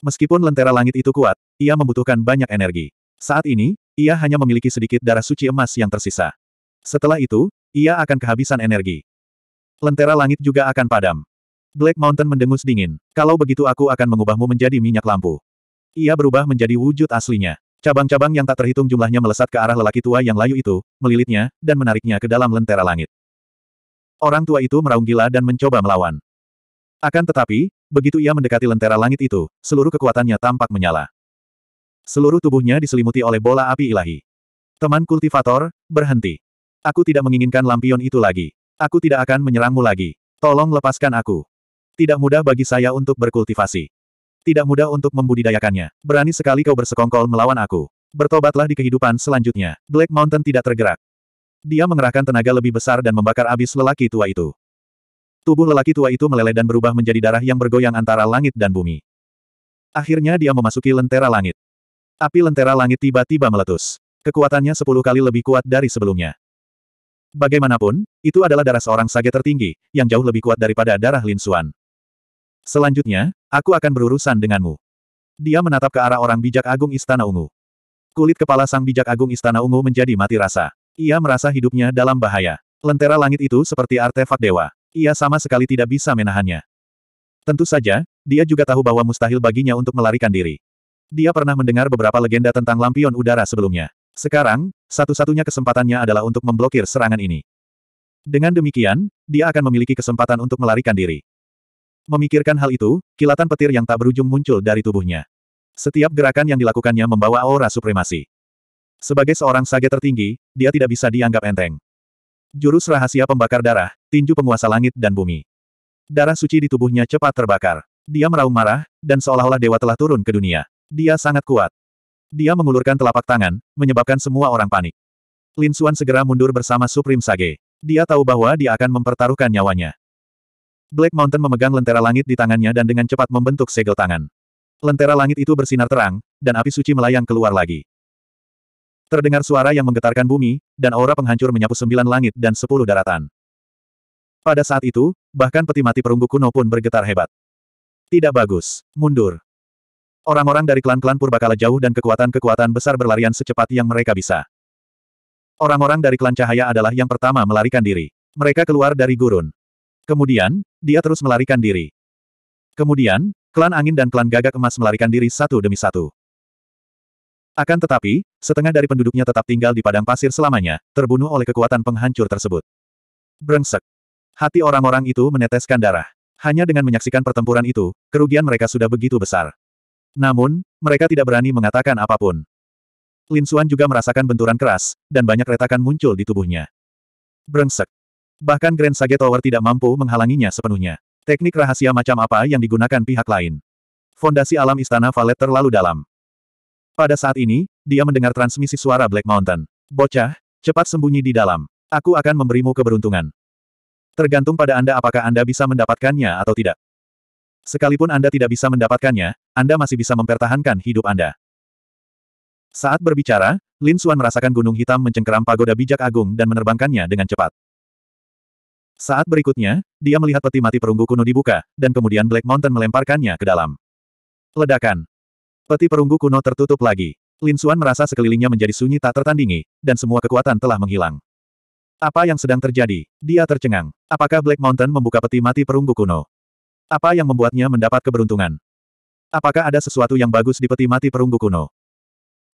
Meskipun lentera langit itu kuat, ia membutuhkan banyak energi. Saat ini, ia hanya memiliki sedikit darah suci emas yang tersisa. Setelah itu, ia akan kehabisan energi. Lentera langit juga akan padam. Black Mountain mendengus dingin. Kalau begitu aku akan mengubahmu menjadi minyak lampu. Ia berubah menjadi wujud aslinya. Cabang-cabang yang tak terhitung jumlahnya melesat ke arah lelaki tua yang layu itu, melilitnya, dan menariknya ke dalam lentera langit. Orang tua itu meraung gila dan mencoba melawan. Akan tetapi, begitu ia mendekati lentera langit itu, seluruh kekuatannya tampak menyala. Seluruh tubuhnya diselimuti oleh bola api ilahi. Teman kultivator, berhenti. Aku tidak menginginkan lampion itu lagi. Aku tidak akan menyerangmu lagi. Tolong lepaskan aku. Tidak mudah bagi saya untuk berkultivasi. Tidak mudah untuk membudidayakannya. Berani sekali kau bersekongkol melawan aku. Bertobatlah di kehidupan selanjutnya. Black Mountain tidak tergerak. Dia mengerahkan tenaga lebih besar dan membakar abis lelaki tua itu. Tubuh lelaki tua itu meleleh dan berubah menjadi darah yang bergoyang antara langit dan bumi. Akhirnya dia memasuki lentera langit. Api lentera langit tiba-tiba meletus. Kekuatannya sepuluh kali lebih kuat dari sebelumnya. Bagaimanapun, itu adalah darah seorang sage tertinggi, yang jauh lebih kuat daripada darah Lin Xuan. Selanjutnya, aku akan berurusan denganmu. Dia menatap ke arah orang bijak agung Istana Ungu. Kulit kepala sang bijak agung Istana Ungu menjadi mati rasa. Ia merasa hidupnya dalam bahaya. Lentera langit itu seperti artefak dewa. Ia sama sekali tidak bisa menahannya. Tentu saja, dia juga tahu bahwa mustahil baginya untuk melarikan diri. Dia pernah mendengar beberapa legenda tentang lampion udara sebelumnya. Sekarang, satu-satunya kesempatannya adalah untuk memblokir serangan ini. Dengan demikian, dia akan memiliki kesempatan untuk melarikan diri. Memikirkan hal itu, kilatan petir yang tak berujung muncul dari tubuhnya. Setiap gerakan yang dilakukannya membawa aura supremasi. Sebagai seorang sage tertinggi, dia tidak bisa dianggap enteng. Jurus rahasia pembakar darah, tinju penguasa langit dan bumi. Darah suci di tubuhnya cepat terbakar. Dia meraung marah, dan seolah-olah dewa telah turun ke dunia. Dia sangat kuat. Dia mengulurkan telapak tangan, menyebabkan semua orang panik. Lin Xuan segera mundur bersama Supreme Sage. Dia tahu bahwa dia akan mempertaruhkan nyawanya. Black Mountain memegang lentera langit di tangannya dan dengan cepat membentuk segel tangan. Lentera langit itu bersinar terang, dan api suci melayang keluar lagi. Terdengar suara yang menggetarkan bumi, dan aura penghancur menyapu sembilan langit dan sepuluh daratan. Pada saat itu, bahkan peti mati perunggu kuno pun bergetar hebat. Tidak bagus. Mundur. Orang-orang dari klan-klan purbakala jauh dan kekuatan-kekuatan besar berlarian secepat yang mereka bisa. Orang-orang dari klan cahaya adalah yang pertama melarikan diri. Mereka keluar dari gurun. Kemudian, dia terus melarikan diri. Kemudian, klan angin dan klan gagak emas melarikan diri satu demi satu. Akan tetapi, setengah dari penduduknya tetap tinggal di padang pasir selamanya, terbunuh oleh kekuatan penghancur tersebut. Brengsek. Hati orang-orang itu meneteskan darah. Hanya dengan menyaksikan pertempuran itu, kerugian mereka sudah begitu besar. Namun, mereka tidak berani mengatakan apapun. Lin Xuan juga merasakan benturan keras, dan banyak retakan muncul di tubuhnya. Brengsek. Bahkan Grand Sage Tower tidak mampu menghalanginya sepenuhnya. Teknik rahasia macam apa yang digunakan pihak lain? Fondasi alam istana Valet terlalu dalam. Pada saat ini, dia mendengar transmisi suara Black Mountain. Bocah, cepat sembunyi di dalam. Aku akan memberimu keberuntungan. Tergantung pada Anda apakah Anda bisa mendapatkannya atau tidak. Sekalipun Anda tidak bisa mendapatkannya, Anda masih bisa mempertahankan hidup Anda. Saat berbicara, Lin Xuan merasakan gunung hitam mencengkeram pagoda bijak agung dan menerbangkannya dengan cepat. Saat berikutnya, dia melihat peti mati perunggu kuno dibuka, dan kemudian Black Mountain melemparkannya ke dalam. Ledakan. Peti perunggu kuno tertutup lagi. Lin Xuan merasa sekelilingnya menjadi sunyi tak tertandingi, dan semua kekuatan telah menghilang. Apa yang sedang terjadi? Dia tercengang. Apakah Black Mountain membuka peti mati perunggu kuno? Apa yang membuatnya mendapat keberuntungan? Apakah ada sesuatu yang bagus di peti mati perunggu kuno?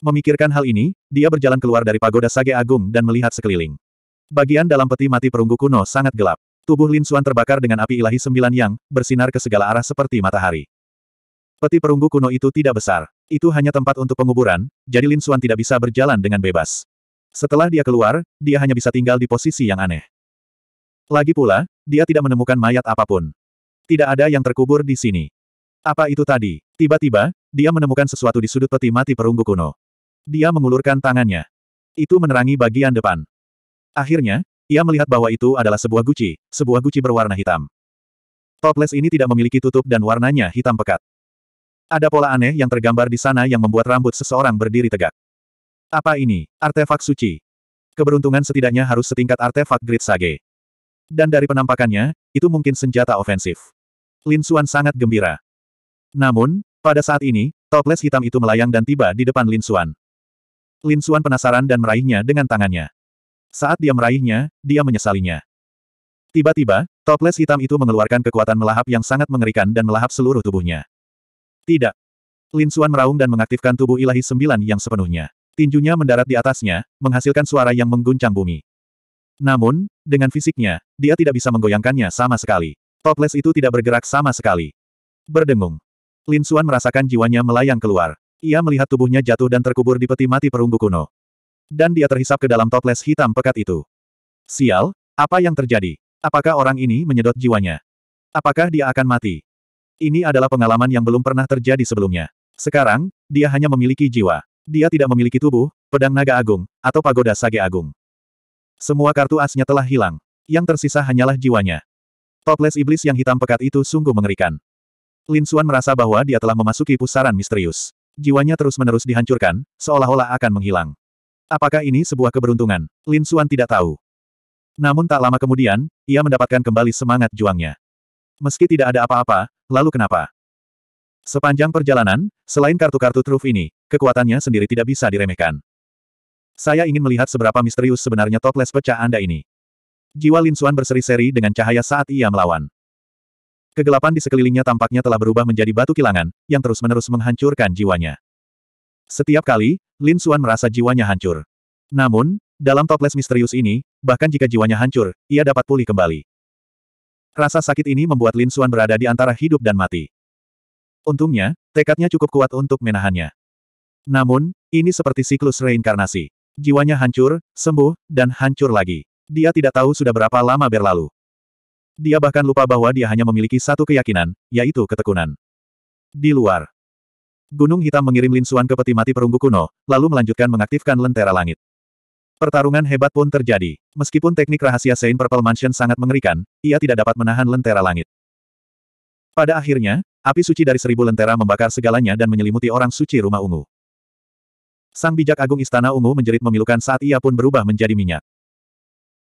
Memikirkan hal ini, dia berjalan keluar dari pagoda Sage Agung dan melihat sekeliling. Bagian dalam peti mati perunggu kuno sangat gelap. Tubuh Lin Xuan terbakar dengan api ilahi sembilan yang, bersinar ke segala arah seperti matahari. Peti perunggu kuno itu tidak besar. Itu hanya tempat untuk penguburan, jadi Lin Suan tidak bisa berjalan dengan bebas. Setelah dia keluar, dia hanya bisa tinggal di posisi yang aneh. Lagi pula, dia tidak menemukan mayat apapun. Tidak ada yang terkubur di sini. Apa itu tadi? Tiba-tiba, dia menemukan sesuatu di sudut peti mati perunggu kuno. Dia mengulurkan tangannya. Itu menerangi bagian depan. Akhirnya, ia melihat bahwa itu adalah sebuah guci, sebuah guci berwarna hitam. Toples ini tidak memiliki tutup dan warnanya hitam pekat. Ada pola aneh yang tergambar di sana yang membuat rambut seseorang berdiri tegak. Apa ini? Artefak suci. Keberuntungan setidaknya harus setingkat artefak Grid Sage. Dan dari penampakannya, itu mungkin senjata ofensif. Lin Xuan sangat gembira. Namun, pada saat ini, toples hitam itu melayang dan tiba di depan Lin Xuan. Lin Xuan penasaran dan meraihnya dengan tangannya. Saat dia meraihnya, dia menyesalinya. Tiba-tiba, toples hitam itu mengeluarkan kekuatan melahap yang sangat mengerikan dan melahap seluruh tubuhnya. Tidak. Lin Xuan meraung dan mengaktifkan tubuh ilahi sembilan yang sepenuhnya. Tinjunya mendarat di atasnya, menghasilkan suara yang mengguncang bumi. Namun, dengan fisiknya, dia tidak bisa menggoyangkannya sama sekali. Toples itu tidak bergerak sama sekali. Berdengung. Lin Xuan merasakan jiwanya melayang keluar. Ia melihat tubuhnya jatuh dan terkubur di peti mati perunggu kuno. Dan dia terhisap ke dalam toples hitam pekat itu. Sial, apa yang terjadi? Apakah orang ini menyedot jiwanya? Apakah dia akan mati? Ini adalah pengalaman yang belum pernah terjadi sebelumnya. Sekarang, dia hanya memiliki jiwa. Dia tidak memiliki tubuh, pedang naga agung, atau pagoda sage agung. Semua kartu asnya telah hilang. Yang tersisa hanyalah jiwanya. Toples iblis yang hitam pekat itu sungguh mengerikan. Lin Xuan merasa bahwa dia telah memasuki pusaran misterius. Jiwanya terus-menerus dihancurkan, seolah-olah akan menghilang. Apakah ini sebuah keberuntungan? Lin Xuan tidak tahu. Namun tak lama kemudian, ia mendapatkan kembali semangat juangnya. Meski tidak ada apa-apa, Lalu kenapa? Sepanjang perjalanan, selain kartu-kartu truf ini, kekuatannya sendiri tidak bisa diremehkan. Saya ingin melihat seberapa misterius sebenarnya toples pecah Anda ini. Jiwa Lin Suan berseri-seri dengan cahaya saat ia melawan. Kegelapan di sekelilingnya tampaknya telah berubah menjadi batu kilangan, yang terus-menerus menghancurkan jiwanya. Setiap kali, Lin Suan merasa jiwanya hancur. Namun, dalam toples misterius ini, bahkan jika jiwanya hancur, ia dapat pulih kembali. Rasa sakit ini membuat Lin Xuan berada di antara hidup dan mati. Untungnya, tekadnya cukup kuat untuk menahannya. Namun, ini seperti siklus reinkarnasi. Jiwanya hancur, sembuh, dan hancur lagi. Dia tidak tahu sudah berapa lama berlalu. Dia bahkan lupa bahwa dia hanya memiliki satu keyakinan, yaitu ketekunan. Di luar. Gunung hitam mengirim Lin Xuan ke peti mati perunggu kuno, lalu melanjutkan mengaktifkan lentera langit. Pertarungan hebat pun terjadi. Meskipun teknik rahasia Saint Purple Mansion sangat mengerikan, ia tidak dapat menahan lentera langit. Pada akhirnya, api suci dari seribu lentera membakar segalanya dan menyelimuti orang suci rumah ungu. Sang bijak agung istana ungu menjerit memilukan saat ia pun berubah menjadi minyak.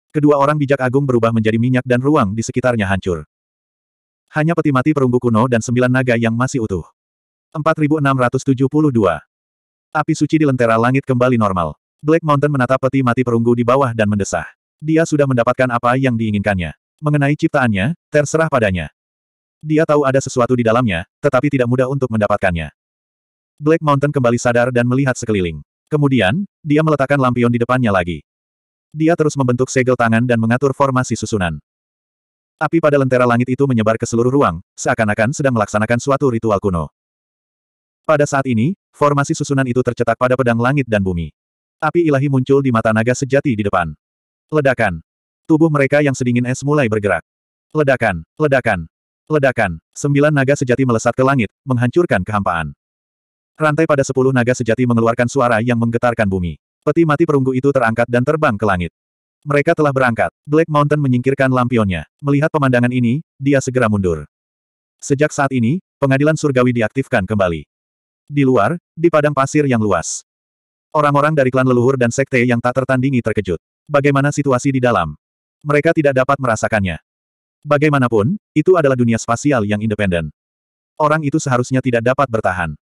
Kedua orang bijak agung berubah menjadi minyak dan ruang di sekitarnya hancur. Hanya peti mati perunggu kuno dan sembilan naga yang masih utuh. 4672. Api suci di lentera langit kembali normal. Black Mountain menatap peti mati perunggu di bawah dan mendesah. Dia sudah mendapatkan apa yang diinginkannya. Mengenai ciptaannya, terserah padanya. Dia tahu ada sesuatu di dalamnya, tetapi tidak mudah untuk mendapatkannya. Black Mountain kembali sadar dan melihat sekeliling. Kemudian, dia meletakkan lampion di depannya lagi. Dia terus membentuk segel tangan dan mengatur formasi susunan. Api pada lentera langit itu menyebar ke seluruh ruang, seakan-akan sedang melaksanakan suatu ritual kuno. Pada saat ini, formasi susunan itu tercetak pada pedang langit dan bumi. Api ilahi muncul di mata naga sejati di depan. Ledakan. Tubuh mereka yang sedingin es mulai bergerak. Ledakan, ledakan, ledakan. Sembilan naga sejati melesat ke langit, menghancurkan kehampaan. Rantai pada sepuluh naga sejati mengeluarkan suara yang menggetarkan bumi. Peti mati perunggu itu terangkat dan terbang ke langit. Mereka telah berangkat. Black Mountain menyingkirkan lampionnya. Melihat pemandangan ini, dia segera mundur. Sejak saat ini, pengadilan surgawi diaktifkan kembali. Di luar, di padang pasir yang luas, Orang-orang dari klan leluhur dan sekte yang tak tertandingi terkejut. Bagaimana situasi di dalam? Mereka tidak dapat merasakannya. Bagaimanapun, itu adalah dunia spasial yang independen. Orang itu seharusnya tidak dapat bertahan.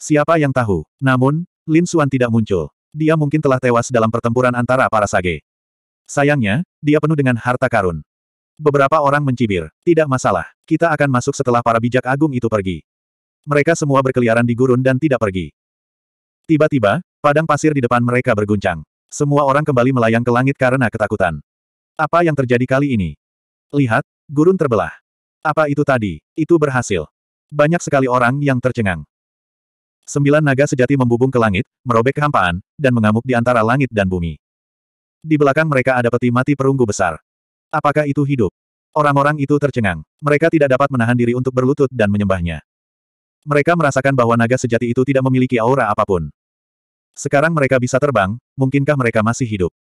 Siapa yang tahu? Namun, Lin Suan tidak muncul. Dia mungkin telah tewas dalam pertempuran antara para sage. Sayangnya, dia penuh dengan harta karun. Beberapa orang mencibir. Tidak masalah, kita akan masuk setelah para bijak agung itu pergi. Mereka semua berkeliaran di gurun dan tidak pergi. Tiba-tiba, Padang pasir di depan mereka berguncang. Semua orang kembali melayang ke langit karena ketakutan. Apa yang terjadi kali ini? Lihat, gurun terbelah. Apa itu tadi? Itu berhasil. Banyak sekali orang yang tercengang. Sembilan naga sejati membubung ke langit, merobek kehampaan, dan mengamuk di antara langit dan bumi. Di belakang mereka ada peti mati perunggu besar. Apakah itu hidup? Orang-orang itu tercengang. Mereka tidak dapat menahan diri untuk berlutut dan menyembahnya. Mereka merasakan bahwa naga sejati itu tidak memiliki aura apapun. Sekarang mereka bisa terbang, mungkinkah mereka masih hidup?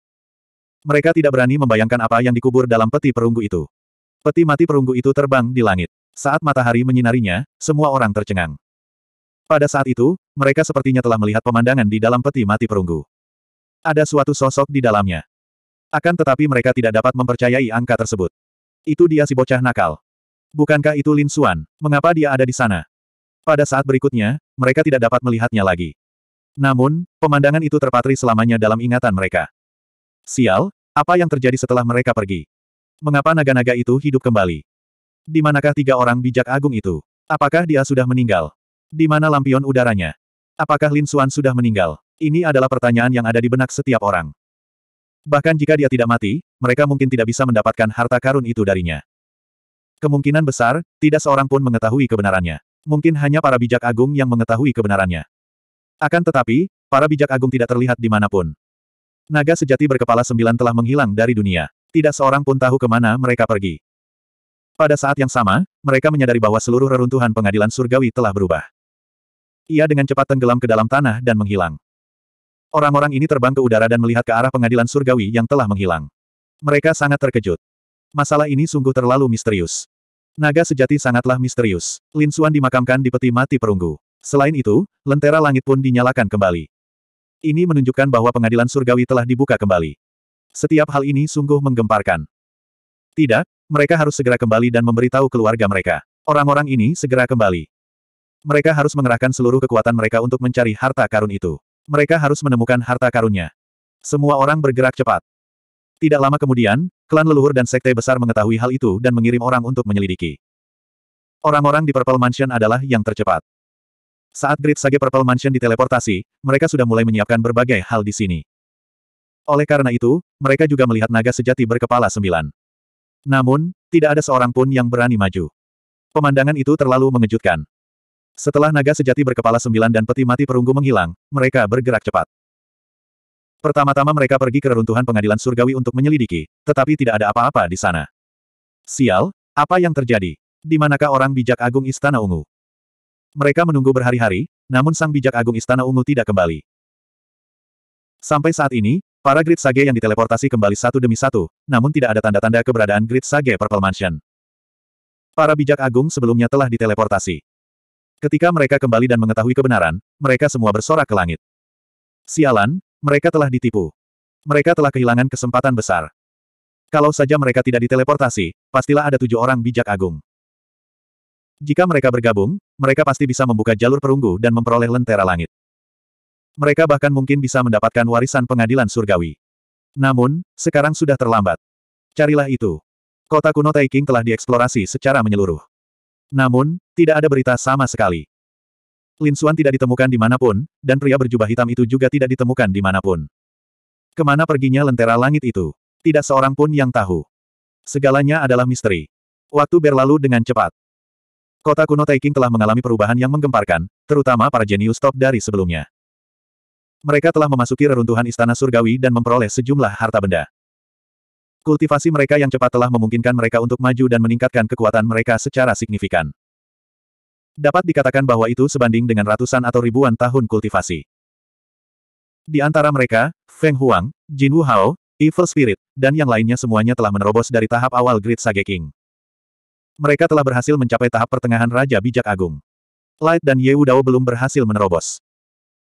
Mereka tidak berani membayangkan apa yang dikubur dalam peti perunggu itu. Peti mati perunggu itu terbang di langit. Saat matahari menyinarinya, semua orang tercengang. Pada saat itu, mereka sepertinya telah melihat pemandangan di dalam peti mati perunggu. Ada suatu sosok di dalamnya. Akan tetapi mereka tidak dapat mempercayai angka tersebut. Itu dia si bocah nakal. Bukankah itu Lin Xuan? Mengapa dia ada di sana? Pada saat berikutnya, mereka tidak dapat melihatnya lagi. Namun, pemandangan itu terpatri selamanya dalam ingatan mereka. Sial, apa yang terjadi setelah mereka pergi? Mengapa naga-naga itu hidup kembali? Di manakah tiga orang bijak agung itu? Apakah dia sudah meninggal? Di mana lampion udaranya? Apakah Lin Suan sudah meninggal? Ini adalah pertanyaan yang ada di benak setiap orang. Bahkan jika dia tidak mati, mereka mungkin tidak bisa mendapatkan harta karun itu darinya. Kemungkinan besar, tidak seorang pun mengetahui kebenarannya. Mungkin hanya para bijak agung yang mengetahui kebenarannya. Akan tetapi, para bijak agung tidak terlihat di dimanapun. Naga sejati berkepala sembilan telah menghilang dari dunia. Tidak seorang pun tahu kemana mereka pergi. Pada saat yang sama, mereka menyadari bahwa seluruh reruntuhan pengadilan surgawi telah berubah. Ia dengan cepat tenggelam ke dalam tanah dan menghilang. Orang-orang ini terbang ke udara dan melihat ke arah pengadilan surgawi yang telah menghilang. Mereka sangat terkejut. Masalah ini sungguh terlalu misterius. Naga sejati sangatlah misterius. Lin Suan dimakamkan di peti mati perunggu. Selain itu, lentera langit pun dinyalakan kembali. Ini menunjukkan bahwa pengadilan surgawi telah dibuka kembali. Setiap hal ini sungguh menggemparkan. Tidak, mereka harus segera kembali dan memberitahu keluarga mereka. Orang-orang ini segera kembali. Mereka harus mengerahkan seluruh kekuatan mereka untuk mencari harta karun itu. Mereka harus menemukan harta karunnya. Semua orang bergerak cepat. Tidak lama kemudian, klan leluhur dan sekte besar mengetahui hal itu dan mengirim orang untuk menyelidiki. Orang-orang di Purple Mansion adalah yang tercepat. Saat Great Sage Purple Mansion diteleportasi, mereka sudah mulai menyiapkan berbagai hal di sini. Oleh karena itu, mereka juga melihat naga sejati berkepala sembilan. Namun, tidak ada seorang pun yang berani maju. Pemandangan itu terlalu mengejutkan. Setelah naga sejati berkepala sembilan dan peti mati perunggu menghilang, mereka bergerak cepat. Pertama-tama mereka pergi ke reruntuhan pengadilan surgawi untuk menyelidiki, tetapi tidak ada apa-apa di sana. Sial, apa yang terjadi? Di manakah orang bijak agung Istana Ungu? Mereka menunggu berhari-hari, namun sang bijak agung Istana Ungu tidak kembali. Sampai saat ini, para Grid Sage yang diteleportasi kembali satu demi satu, namun tidak ada tanda-tanda keberadaan Grid Sage Purple Mansion. Para bijak agung sebelumnya telah diteleportasi. Ketika mereka kembali dan mengetahui kebenaran, mereka semua bersorak ke langit. Sialan, mereka telah ditipu. Mereka telah kehilangan kesempatan besar. Kalau saja mereka tidak diteleportasi, pastilah ada tujuh orang bijak agung. Jika mereka bergabung, mereka pasti bisa membuka jalur perunggu dan memperoleh lentera langit. Mereka bahkan mungkin bisa mendapatkan warisan pengadilan surgawi. Namun, sekarang sudah terlambat. Carilah itu. Kota kuno Taiking telah dieksplorasi secara menyeluruh. Namun, tidak ada berita sama sekali. Lin Suan tidak ditemukan di dimanapun, dan pria berjubah hitam itu juga tidak ditemukan di dimanapun. Kemana perginya lentera langit itu? Tidak seorang pun yang tahu. Segalanya adalah misteri. Waktu berlalu dengan cepat. Kota kuno Taiking telah mengalami perubahan yang menggemparkan, terutama para jenius top dari sebelumnya. Mereka telah memasuki reruntuhan istana surgawi dan memperoleh sejumlah harta benda. Kultivasi mereka yang cepat telah memungkinkan mereka untuk maju dan meningkatkan kekuatan mereka secara signifikan. Dapat dikatakan bahwa itu sebanding dengan ratusan atau ribuan tahun kultivasi. Di antara mereka, Feng Huang, Jin Wu Hao, Evil Spirit, dan yang lainnya semuanya telah menerobos dari tahap awal Great Sage King. Mereka telah berhasil mencapai tahap pertengahan Raja Bijak Agung. Light dan Ye Dao belum berhasil menerobos.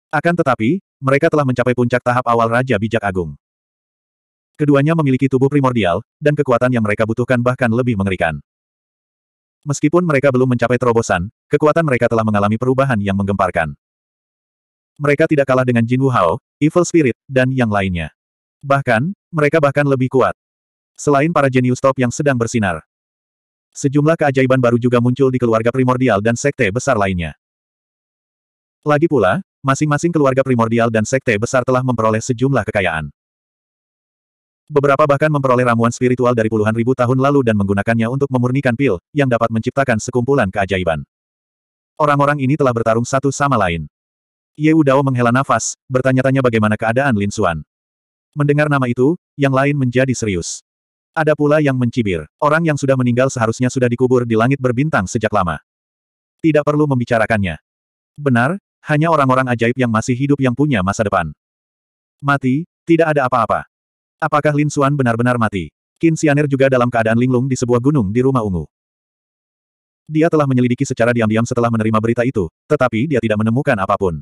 Akan tetapi, mereka telah mencapai puncak tahap awal Raja Bijak Agung. Keduanya memiliki tubuh primordial, dan kekuatan yang mereka butuhkan bahkan lebih mengerikan. Meskipun mereka belum mencapai terobosan, kekuatan mereka telah mengalami perubahan yang menggemparkan. Mereka tidak kalah dengan Jin Wu Hao, Evil Spirit, dan yang lainnya. Bahkan, mereka bahkan lebih kuat. Selain para jenius top yang sedang bersinar. Sejumlah keajaiban baru juga muncul di keluarga primordial dan sekte besar lainnya. Lagi pula, masing-masing keluarga primordial dan sekte besar telah memperoleh sejumlah kekayaan. Beberapa bahkan memperoleh ramuan spiritual dari puluhan ribu tahun lalu dan menggunakannya untuk memurnikan pil, yang dapat menciptakan sekumpulan keajaiban. Orang-orang ini telah bertarung satu sama lain. Ye Udao menghela nafas, bertanya-tanya bagaimana keadaan Lin Xuan. Mendengar nama itu, yang lain menjadi serius. Ada pula yang mencibir, orang yang sudah meninggal seharusnya sudah dikubur di langit berbintang sejak lama. Tidak perlu membicarakannya. Benar, hanya orang-orang ajaib yang masih hidup yang punya masa depan. Mati, tidak ada apa-apa. Apakah Lin Xuan benar-benar mati? Qin Xianer juga dalam keadaan linglung di sebuah gunung di rumah ungu. Dia telah menyelidiki secara diam-diam setelah menerima berita itu, tetapi dia tidak menemukan apapun.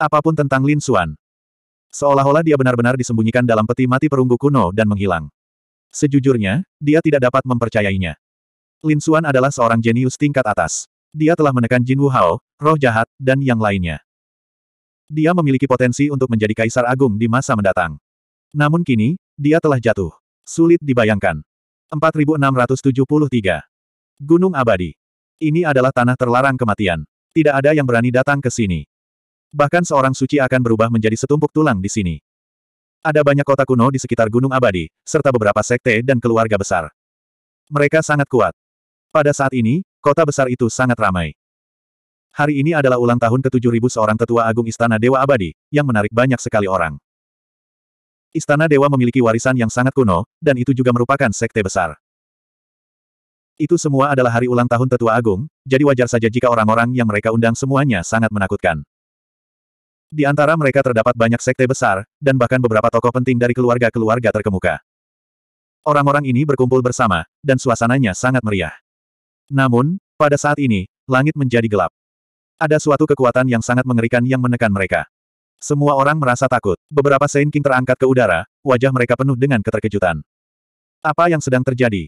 Apapun tentang Lin Xuan. Seolah-olah dia benar-benar disembunyikan dalam peti mati perunggu kuno dan menghilang. Sejujurnya, dia tidak dapat mempercayainya. Lin Xuan adalah seorang jenius tingkat atas. Dia telah menekan Jin Wu Hao, roh jahat, dan yang lainnya. Dia memiliki potensi untuk menjadi kaisar agung di masa mendatang. Namun kini, dia telah jatuh. Sulit dibayangkan. 4673. Gunung Abadi. Ini adalah tanah terlarang kematian. Tidak ada yang berani datang ke sini. Bahkan seorang suci akan berubah menjadi setumpuk tulang di sini. Ada banyak kota kuno di sekitar Gunung Abadi, serta beberapa sekte dan keluarga besar. Mereka sangat kuat. Pada saat ini, kota besar itu sangat ramai. Hari ini adalah ulang tahun ke-7000 seorang tetua agung Istana Dewa Abadi, yang menarik banyak sekali orang. Istana Dewa memiliki warisan yang sangat kuno, dan itu juga merupakan sekte besar. Itu semua adalah hari ulang tahun tetua agung, jadi wajar saja jika orang-orang yang mereka undang semuanya sangat menakutkan. Di antara mereka terdapat banyak sekte besar, dan bahkan beberapa tokoh penting dari keluarga-keluarga terkemuka. Orang-orang ini berkumpul bersama, dan suasananya sangat meriah. Namun, pada saat ini, langit menjadi gelap. Ada suatu kekuatan yang sangat mengerikan yang menekan mereka. Semua orang merasa takut. Beberapa Saint King terangkat ke udara, wajah mereka penuh dengan keterkejutan. Apa yang sedang terjadi?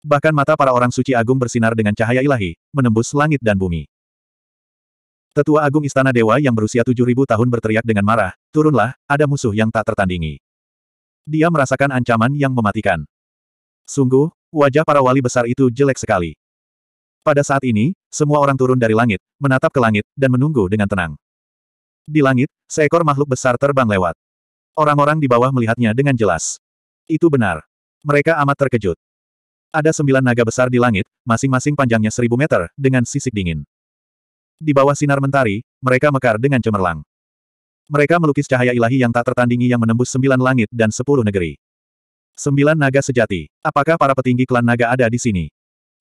Bahkan mata para orang suci agung bersinar dengan cahaya ilahi, menembus langit dan bumi. Tetua Agung Istana Dewa yang berusia 7.000 tahun berteriak dengan marah, turunlah, ada musuh yang tak tertandingi. Dia merasakan ancaman yang mematikan. Sungguh, wajah para wali besar itu jelek sekali. Pada saat ini, semua orang turun dari langit, menatap ke langit, dan menunggu dengan tenang. Di langit, seekor makhluk besar terbang lewat. Orang-orang di bawah melihatnya dengan jelas. Itu benar. Mereka amat terkejut. Ada sembilan naga besar di langit, masing-masing panjangnya seribu meter, dengan sisik dingin. Di bawah sinar mentari, mereka mekar dengan cemerlang. Mereka melukis cahaya ilahi yang tak tertandingi yang menembus sembilan langit dan sepuluh negeri. Sembilan naga sejati. Apakah para petinggi klan naga ada di sini?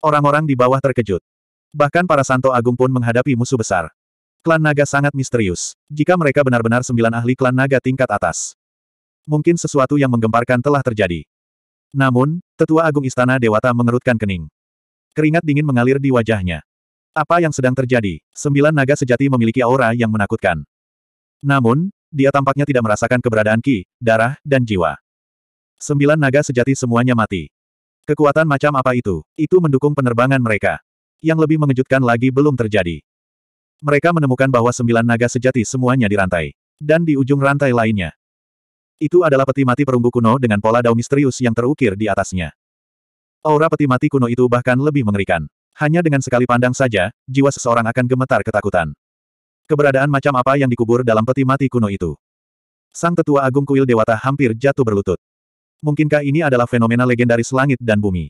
Orang-orang di bawah terkejut. Bahkan para santo agung pun menghadapi musuh besar. Klan naga sangat misterius. Jika mereka benar-benar sembilan ahli klan naga tingkat atas. Mungkin sesuatu yang menggemparkan telah terjadi. Namun, tetua agung istana dewata mengerutkan kening. Keringat dingin mengalir di wajahnya. Apa yang sedang terjadi? Sembilan naga sejati memiliki aura yang menakutkan. Namun, dia tampaknya tidak merasakan keberadaan ki, darah, dan jiwa. Sembilan naga sejati semuanya mati. Kekuatan macam apa itu? Itu mendukung penerbangan mereka. Yang lebih mengejutkan lagi belum terjadi. Mereka menemukan bahwa sembilan naga sejati semuanya dirantai. Dan di ujung rantai lainnya. Itu adalah peti mati perunggu kuno dengan pola dao misterius yang terukir di atasnya. Aura peti mati kuno itu bahkan lebih mengerikan. Hanya dengan sekali pandang saja, jiwa seseorang akan gemetar ketakutan. Keberadaan macam apa yang dikubur dalam peti mati kuno itu? Sang tetua agung kuil dewata hampir jatuh berlutut. Mungkinkah ini adalah fenomena legendaris langit dan bumi?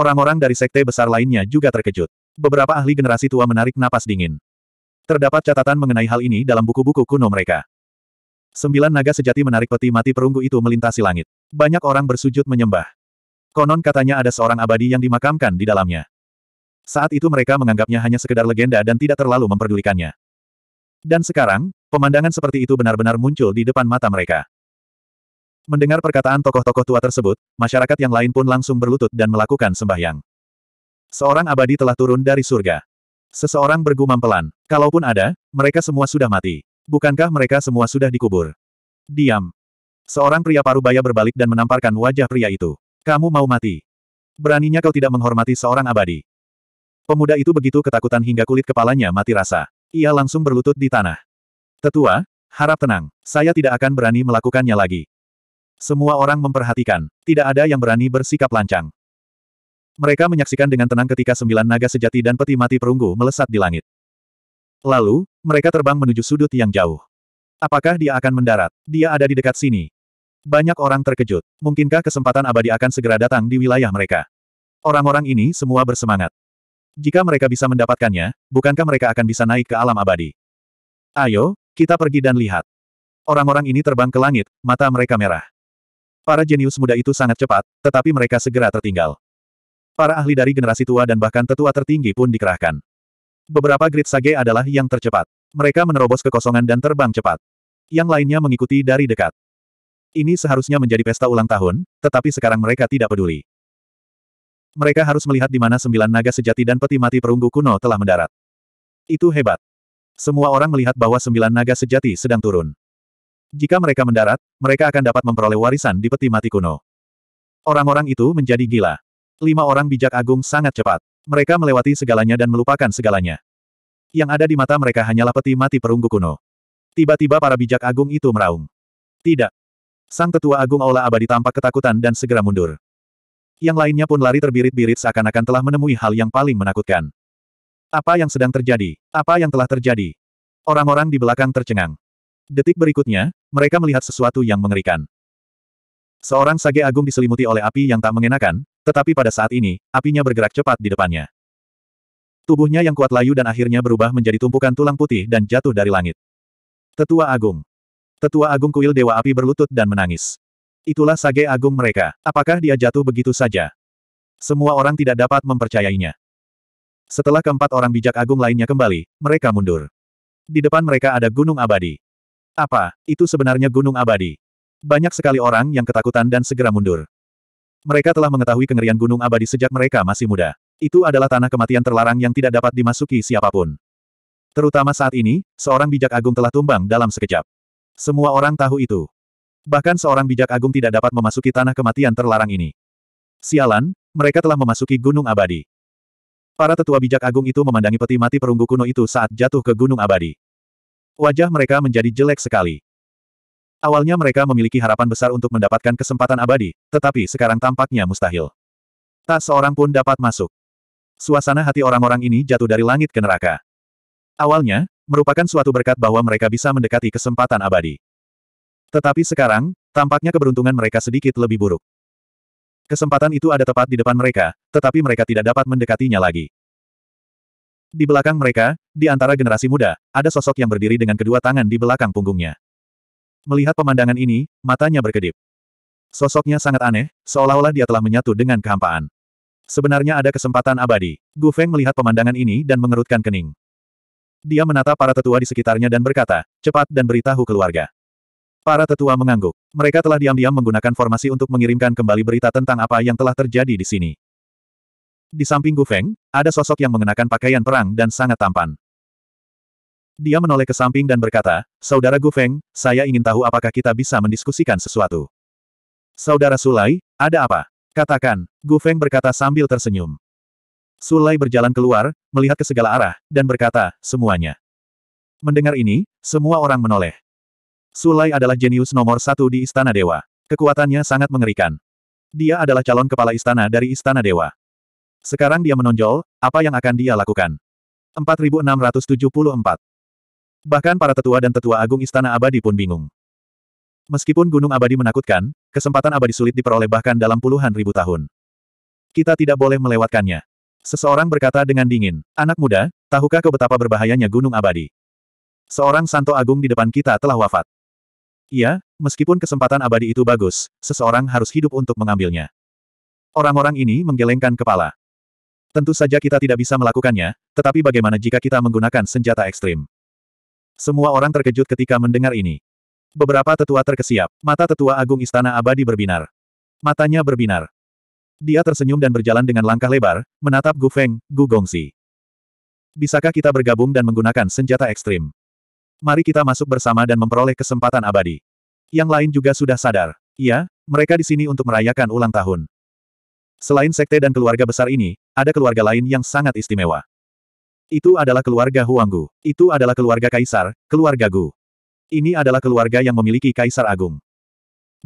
Orang-orang dari sekte besar lainnya juga terkejut. Beberapa ahli generasi tua menarik napas dingin. Terdapat catatan mengenai hal ini dalam buku-buku kuno mereka. Sembilan naga sejati menarik peti mati perunggu itu melintasi langit. Banyak orang bersujud menyembah. Konon katanya ada seorang abadi yang dimakamkan di dalamnya. Saat itu mereka menganggapnya hanya sekedar legenda dan tidak terlalu memperdulikannya. Dan sekarang, pemandangan seperti itu benar-benar muncul di depan mata mereka. Mendengar perkataan tokoh-tokoh tua tersebut, masyarakat yang lain pun langsung berlutut dan melakukan sembahyang. Seorang abadi telah turun dari surga. Seseorang bergumam pelan. Kalaupun ada, mereka semua sudah mati. Bukankah mereka semua sudah dikubur? Diam. Seorang pria parubaya berbalik dan menamparkan wajah pria itu. Kamu mau mati. Beraninya kau tidak menghormati seorang abadi. Pemuda itu begitu ketakutan hingga kulit kepalanya mati rasa. Ia langsung berlutut di tanah. Tetua, harap tenang. Saya tidak akan berani melakukannya lagi. Semua orang memperhatikan. Tidak ada yang berani bersikap lancang. Mereka menyaksikan dengan tenang ketika sembilan naga sejati dan peti mati perunggu melesat di langit. Lalu, mereka terbang menuju sudut yang jauh. Apakah dia akan mendarat? Dia ada di dekat sini. Banyak orang terkejut. Mungkinkah kesempatan abadi akan segera datang di wilayah mereka? Orang-orang ini semua bersemangat. Jika mereka bisa mendapatkannya, bukankah mereka akan bisa naik ke alam abadi? Ayo, kita pergi dan lihat. Orang-orang ini terbang ke langit, mata mereka merah. Para jenius muda itu sangat cepat, tetapi mereka segera tertinggal. Para ahli dari generasi tua dan bahkan tetua tertinggi pun dikerahkan. Beberapa grid sage adalah yang tercepat. Mereka menerobos kekosongan dan terbang cepat. Yang lainnya mengikuti dari dekat. Ini seharusnya menjadi pesta ulang tahun, tetapi sekarang mereka tidak peduli. Mereka harus melihat di mana sembilan naga sejati dan peti mati perunggu kuno telah mendarat. Itu hebat. Semua orang melihat bahwa sembilan naga sejati sedang turun. Jika mereka mendarat, mereka akan dapat memperoleh warisan di peti mati kuno. Orang-orang itu menjadi gila. Lima orang bijak agung sangat cepat. Mereka melewati segalanya dan melupakan segalanya. Yang ada di mata mereka hanyalah peti mati perunggu kuno. Tiba-tiba para bijak agung itu meraung. Tidak. Sang tetua agung Aula Abadi tampak ketakutan dan segera mundur yang lainnya pun lari terbirit-birit seakan-akan telah menemui hal yang paling menakutkan. Apa yang sedang terjadi? Apa yang telah terjadi? Orang-orang di belakang tercengang. Detik berikutnya, mereka melihat sesuatu yang mengerikan. Seorang sage agung diselimuti oleh api yang tak mengenakan, tetapi pada saat ini, apinya bergerak cepat di depannya. Tubuhnya yang kuat layu dan akhirnya berubah menjadi tumpukan tulang putih dan jatuh dari langit. Tetua Agung. Tetua Agung Kuil Dewa Api berlutut dan menangis. Itulah sage agung mereka. Apakah dia jatuh begitu saja? Semua orang tidak dapat mempercayainya. Setelah keempat orang bijak agung lainnya kembali, mereka mundur. Di depan mereka ada gunung abadi. Apa, itu sebenarnya gunung abadi? Banyak sekali orang yang ketakutan dan segera mundur. Mereka telah mengetahui kengerian gunung abadi sejak mereka masih muda. Itu adalah tanah kematian terlarang yang tidak dapat dimasuki siapapun. Terutama saat ini, seorang bijak agung telah tumbang dalam sekejap. Semua orang tahu itu. Bahkan seorang bijak agung tidak dapat memasuki tanah kematian terlarang ini. Sialan, mereka telah memasuki Gunung Abadi. Para tetua bijak agung itu memandangi peti mati perunggu kuno itu saat jatuh ke Gunung Abadi. Wajah mereka menjadi jelek sekali. Awalnya mereka memiliki harapan besar untuk mendapatkan kesempatan abadi, tetapi sekarang tampaknya mustahil. Tak seorang pun dapat masuk. Suasana hati orang-orang ini jatuh dari langit ke neraka. Awalnya, merupakan suatu berkat bahwa mereka bisa mendekati kesempatan abadi. Tetapi sekarang, tampaknya keberuntungan mereka sedikit lebih buruk. Kesempatan itu ada tepat di depan mereka, tetapi mereka tidak dapat mendekatinya lagi. Di belakang mereka, di antara generasi muda, ada sosok yang berdiri dengan kedua tangan di belakang punggungnya. Melihat pemandangan ini, matanya berkedip. Sosoknya sangat aneh, seolah-olah dia telah menyatu dengan kehampaan. Sebenarnya ada kesempatan abadi. Gu Feng melihat pemandangan ini dan mengerutkan kening. Dia menatap para tetua di sekitarnya dan berkata, cepat dan beritahu keluarga. Para tetua mengangguk. Mereka telah diam-diam menggunakan formasi untuk mengirimkan kembali berita tentang apa yang telah terjadi di sini. Di samping Gu Feng, ada sosok yang mengenakan pakaian perang dan sangat tampan. Dia menoleh ke samping dan berkata, Saudara Gu Feng, saya ingin tahu apakah kita bisa mendiskusikan sesuatu. Saudara Sulai, ada apa? Katakan, Gu Feng berkata sambil tersenyum. Sulai berjalan keluar, melihat ke segala arah, dan berkata, semuanya. Mendengar ini, semua orang menoleh. Sulai adalah jenius nomor satu di Istana Dewa. Kekuatannya sangat mengerikan. Dia adalah calon kepala istana dari Istana Dewa. Sekarang dia menonjol, apa yang akan dia lakukan? 4674 Bahkan para tetua dan tetua agung Istana Abadi pun bingung. Meskipun Gunung Abadi menakutkan, kesempatan abadi sulit diperoleh bahkan dalam puluhan ribu tahun. Kita tidak boleh melewatkannya. Seseorang berkata dengan dingin, Anak muda, tahukah kau betapa berbahayanya Gunung Abadi? Seorang santo agung di depan kita telah wafat. Iya, meskipun kesempatan abadi itu bagus, seseorang harus hidup untuk mengambilnya. Orang-orang ini menggelengkan kepala. Tentu saja kita tidak bisa melakukannya, tetapi bagaimana jika kita menggunakan senjata ekstrim? Semua orang terkejut ketika mendengar ini. Beberapa tetua terkesiap, mata tetua agung istana abadi berbinar. Matanya berbinar. Dia tersenyum dan berjalan dengan langkah lebar, menatap Gu Feng, Gu Gongsi. Bisakah kita bergabung dan menggunakan senjata ekstrim? Mari kita masuk bersama dan memperoleh kesempatan abadi. Yang lain juga sudah sadar. Iya, mereka di sini untuk merayakan ulang tahun. Selain sekte dan keluarga besar ini, ada keluarga lain yang sangat istimewa. Itu adalah keluarga Huanggu. Itu adalah keluarga Kaisar, keluarga Gu. Ini adalah keluarga yang memiliki Kaisar Agung.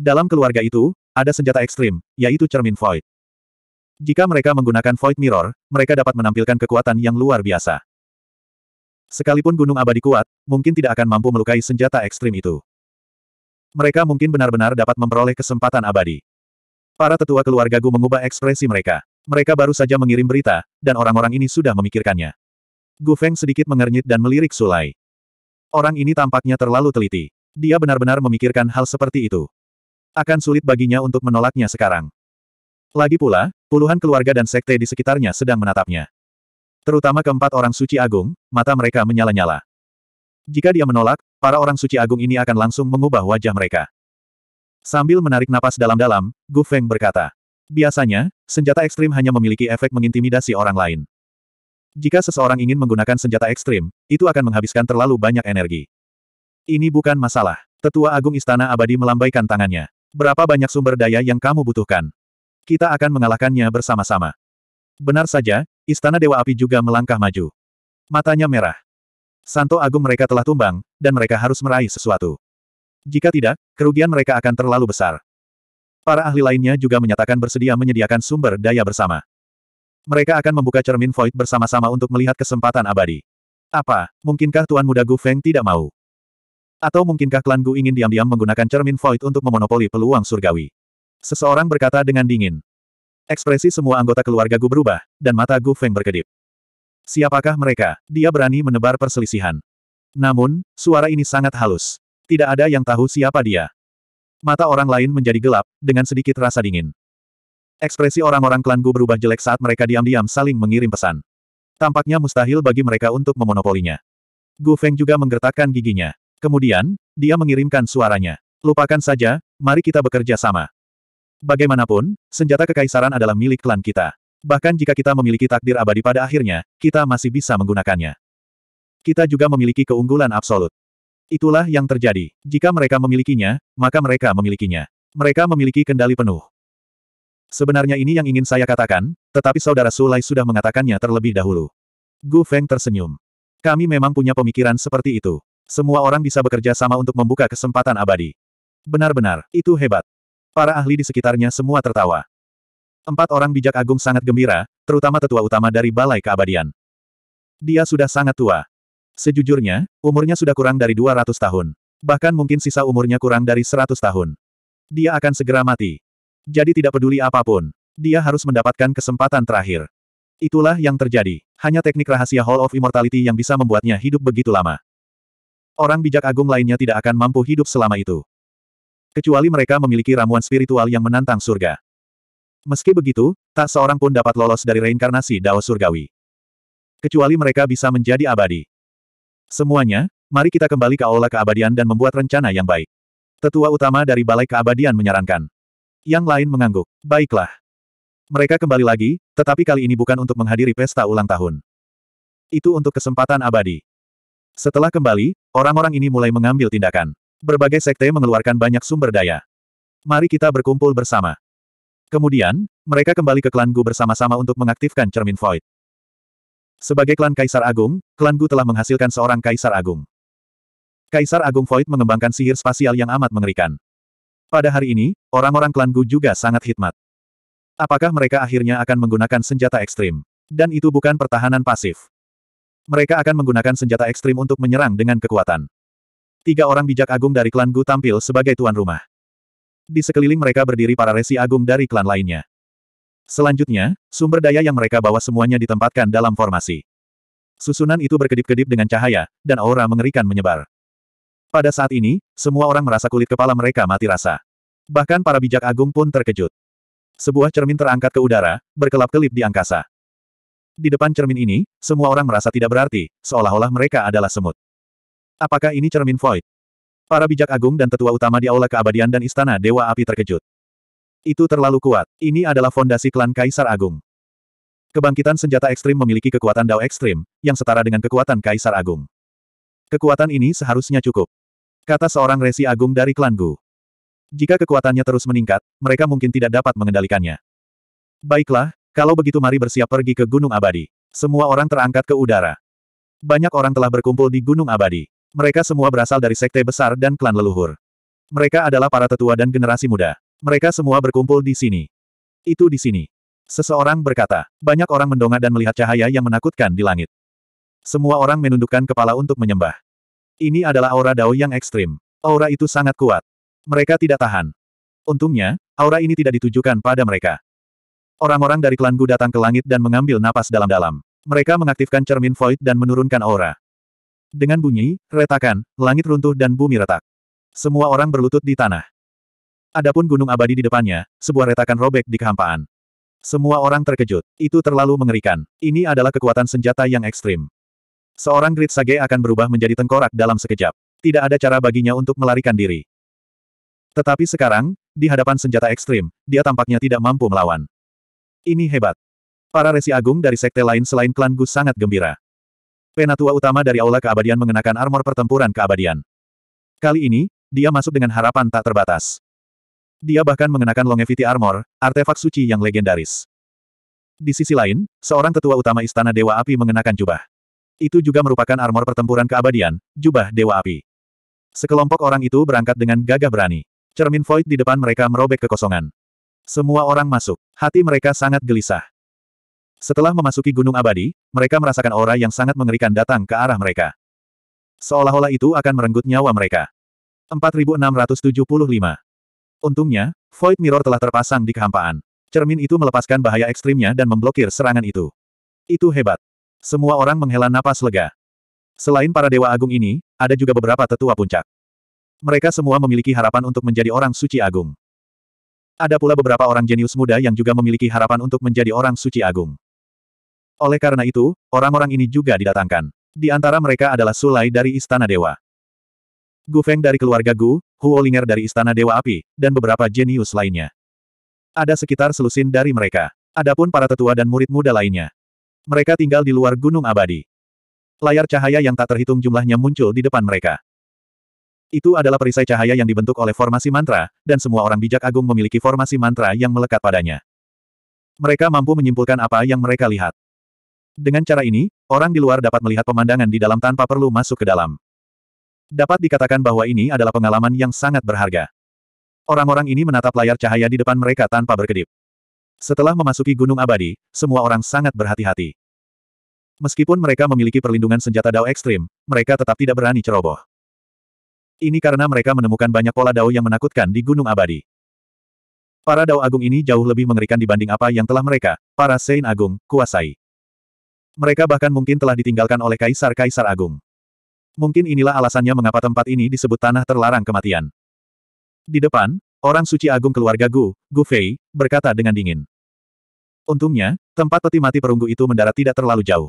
Dalam keluarga itu, ada senjata ekstrim, yaitu cermin void. Jika mereka menggunakan void mirror, mereka dapat menampilkan kekuatan yang luar biasa. Sekalipun gunung abadi kuat, mungkin tidak akan mampu melukai senjata ekstrim itu. Mereka mungkin benar-benar dapat memperoleh kesempatan abadi. Para tetua keluarga Gu mengubah ekspresi mereka. Mereka baru saja mengirim berita, dan orang-orang ini sudah memikirkannya. Gu Feng sedikit mengernyit dan melirik Sulai. Orang ini tampaknya terlalu teliti. Dia benar-benar memikirkan hal seperti itu. Akan sulit baginya untuk menolaknya sekarang. Lagi pula, puluhan keluarga dan sekte di sekitarnya sedang menatapnya. Terutama keempat orang suci agung, mata mereka menyala-nyala. Jika dia menolak, para orang suci agung ini akan langsung mengubah wajah mereka. Sambil menarik napas dalam-dalam, Gu Feng berkata. Biasanya, senjata ekstrim hanya memiliki efek mengintimidasi orang lain. Jika seseorang ingin menggunakan senjata ekstrim, itu akan menghabiskan terlalu banyak energi. Ini bukan masalah. Tetua Agung Istana Abadi melambaikan tangannya. Berapa banyak sumber daya yang kamu butuhkan? Kita akan mengalahkannya bersama-sama. Benar saja, Istana Dewa Api juga melangkah maju. Matanya merah. Santo Agung mereka telah tumbang, dan mereka harus meraih sesuatu. Jika tidak, kerugian mereka akan terlalu besar. Para ahli lainnya juga menyatakan bersedia menyediakan sumber daya bersama. Mereka akan membuka cermin void bersama-sama untuk melihat kesempatan abadi. Apa, mungkinkah Tuan Muda Gu Feng tidak mau? Atau mungkinkah klan Gu ingin diam-diam menggunakan cermin void untuk memonopoli peluang surgawi? Seseorang berkata dengan dingin. Ekspresi semua anggota keluarga Gu berubah, dan mata Gu Feng berkedip. Siapakah mereka? Dia berani menebar perselisihan. Namun, suara ini sangat halus. Tidak ada yang tahu siapa dia. Mata orang lain menjadi gelap, dengan sedikit rasa dingin. Ekspresi orang-orang klan Gu berubah jelek saat mereka diam-diam saling mengirim pesan. Tampaknya mustahil bagi mereka untuk memonopolinya. Gu Feng juga menggertakkan giginya. Kemudian, dia mengirimkan suaranya. Lupakan saja, mari kita bekerja sama. Bagaimanapun, senjata kekaisaran adalah milik klan kita. Bahkan jika kita memiliki takdir abadi pada akhirnya, kita masih bisa menggunakannya. Kita juga memiliki keunggulan absolut. Itulah yang terjadi. Jika mereka memilikinya, maka mereka memilikinya. Mereka memiliki kendali penuh. Sebenarnya ini yang ingin saya katakan, tetapi saudara Sulai sudah mengatakannya terlebih dahulu. Gu Feng tersenyum. Kami memang punya pemikiran seperti itu. Semua orang bisa bekerja sama untuk membuka kesempatan abadi. Benar-benar, itu hebat. Para ahli di sekitarnya semua tertawa. Empat orang bijak agung sangat gembira, terutama tetua utama dari Balai Keabadian. Dia sudah sangat tua. Sejujurnya, umurnya sudah kurang dari 200 tahun. Bahkan mungkin sisa umurnya kurang dari 100 tahun. Dia akan segera mati. Jadi tidak peduli apapun. Dia harus mendapatkan kesempatan terakhir. Itulah yang terjadi. Hanya teknik rahasia Hall of Immortality yang bisa membuatnya hidup begitu lama. Orang bijak agung lainnya tidak akan mampu hidup selama itu kecuali mereka memiliki ramuan spiritual yang menantang surga. Meski begitu, tak seorang pun dapat lolos dari reinkarnasi Dao Surgawi. Kecuali mereka bisa menjadi abadi. Semuanya, mari kita kembali ke Aula Keabadian dan membuat rencana yang baik. Tetua utama dari Balai Keabadian menyarankan. Yang lain mengangguk. Baiklah. Mereka kembali lagi, tetapi kali ini bukan untuk menghadiri pesta ulang tahun. Itu untuk kesempatan abadi. Setelah kembali, orang-orang ini mulai mengambil tindakan. Berbagai sekte mengeluarkan banyak sumber daya. Mari kita berkumpul bersama. Kemudian, mereka kembali ke klan Gu bersama-sama untuk mengaktifkan cermin void. Sebagai klan Kaisar Agung, klan Gu telah menghasilkan seorang Kaisar Agung. Kaisar Agung Void mengembangkan sihir spasial yang amat mengerikan. Pada hari ini, orang-orang klan Gu juga sangat hikmat. Apakah mereka akhirnya akan menggunakan senjata ekstrim? Dan itu bukan pertahanan pasif. Mereka akan menggunakan senjata ekstrim untuk menyerang dengan kekuatan tiga orang bijak agung dari klan Gu tampil sebagai tuan rumah. Di sekeliling mereka berdiri para resi agung dari klan lainnya. Selanjutnya, sumber daya yang mereka bawa semuanya ditempatkan dalam formasi. Susunan itu berkedip-kedip dengan cahaya, dan aura mengerikan menyebar. Pada saat ini, semua orang merasa kulit kepala mereka mati rasa. Bahkan para bijak agung pun terkejut. Sebuah cermin terangkat ke udara, berkelap-kelip di angkasa. Di depan cermin ini, semua orang merasa tidak berarti, seolah-olah mereka adalah semut. Apakah ini cermin void? Para bijak agung dan tetua utama di Aula Keabadian dan Istana Dewa Api terkejut. Itu terlalu kuat. Ini adalah fondasi klan Kaisar Agung. Kebangkitan senjata ekstrim memiliki kekuatan dao ekstrim, yang setara dengan kekuatan Kaisar Agung. Kekuatan ini seharusnya cukup. Kata seorang resi agung dari klan Gu. Jika kekuatannya terus meningkat, mereka mungkin tidak dapat mengendalikannya. Baiklah, kalau begitu mari bersiap pergi ke Gunung Abadi. Semua orang terangkat ke udara. Banyak orang telah berkumpul di Gunung Abadi. Mereka semua berasal dari sekte besar dan klan leluhur. Mereka adalah para tetua dan generasi muda. Mereka semua berkumpul di sini. Itu di sini. Seseorang berkata, banyak orang mendongak dan melihat cahaya yang menakutkan di langit. Semua orang menundukkan kepala untuk menyembah. Ini adalah aura Dao yang ekstrim. Aura itu sangat kuat. Mereka tidak tahan. Untungnya, aura ini tidak ditujukan pada mereka. Orang-orang dari klan Gu datang ke langit dan mengambil napas dalam-dalam. Mereka mengaktifkan cermin void dan menurunkan aura. Dengan bunyi, retakan, langit runtuh dan bumi retak. Semua orang berlutut di tanah. Adapun gunung abadi di depannya, sebuah retakan robek di kehampaan. Semua orang terkejut. Itu terlalu mengerikan. Ini adalah kekuatan senjata yang ekstrim. Seorang grit Sage akan berubah menjadi tengkorak dalam sekejap. Tidak ada cara baginya untuk melarikan diri. Tetapi sekarang, di hadapan senjata ekstrim, dia tampaknya tidak mampu melawan. Ini hebat. Para resi agung dari sekte lain selain klan Gu sangat gembira. Penatua utama dari Aula Keabadian mengenakan armor pertempuran keabadian. Kali ini, dia masuk dengan harapan tak terbatas. Dia bahkan mengenakan longevity armor, artefak suci yang legendaris. Di sisi lain, seorang tetua utama Istana Dewa Api mengenakan jubah. Itu juga merupakan armor pertempuran keabadian, jubah Dewa Api. Sekelompok orang itu berangkat dengan gagah berani. Cermin void di depan mereka merobek kekosongan. Semua orang masuk. Hati mereka sangat gelisah. Setelah memasuki Gunung Abadi, mereka merasakan aura yang sangat mengerikan datang ke arah mereka. Seolah-olah itu akan merenggut nyawa mereka. 4675 Untungnya, Void Mirror telah terpasang di kehampaan. Cermin itu melepaskan bahaya ekstrimnya dan memblokir serangan itu. Itu hebat. Semua orang menghela napas lega. Selain para dewa agung ini, ada juga beberapa tetua puncak. Mereka semua memiliki harapan untuk menjadi orang suci agung. Ada pula beberapa orang jenius muda yang juga memiliki harapan untuk menjadi orang suci agung. Oleh karena itu, orang-orang ini juga didatangkan. Di antara mereka adalah Sulai dari Istana Dewa. Gu Feng dari keluarga Gu, Huo Ling'er dari Istana Dewa Api, dan beberapa jenius lainnya. Ada sekitar selusin dari mereka. Adapun para tetua dan murid muda lainnya. Mereka tinggal di luar Gunung Abadi. Layar cahaya yang tak terhitung jumlahnya muncul di depan mereka. Itu adalah perisai cahaya yang dibentuk oleh formasi mantra, dan semua orang bijak agung memiliki formasi mantra yang melekat padanya. Mereka mampu menyimpulkan apa yang mereka lihat. Dengan cara ini, orang di luar dapat melihat pemandangan di dalam tanpa perlu masuk ke dalam. Dapat dikatakan bahwa ini adalah pengalaman yang sangat berharga. Orang-orang ini menatap layar cahaya di depan mereka tanpa berkedip. Setelah memasuki Gunung Abadi, semua orang sangat berhati-hati. Meskipun mereka memiliki perlindungan senjata dao ekstrim, mereka tetap tidak berani ceroboh. Ini karena mereka menemukan banyak pola dao yang menakutkan di Gunung Abadi. Para dao agung ini jauh lebih mengerikan dibanding apa yang telah mereka, para Sein Agung, kuasai. Mereka bahkan mungkin telah ditinggalkan oleh kaisar-kaisar agung. Mungkin inilah alasannya mengapa tempat ini disebut tanah terlarang kematian. Di depan, orang suci agung keluarga Gu, Gu Fei, berkata dengan dingin. Untungnya, tempat peti mati perunggu itu mendarat tidak terlalu jauh.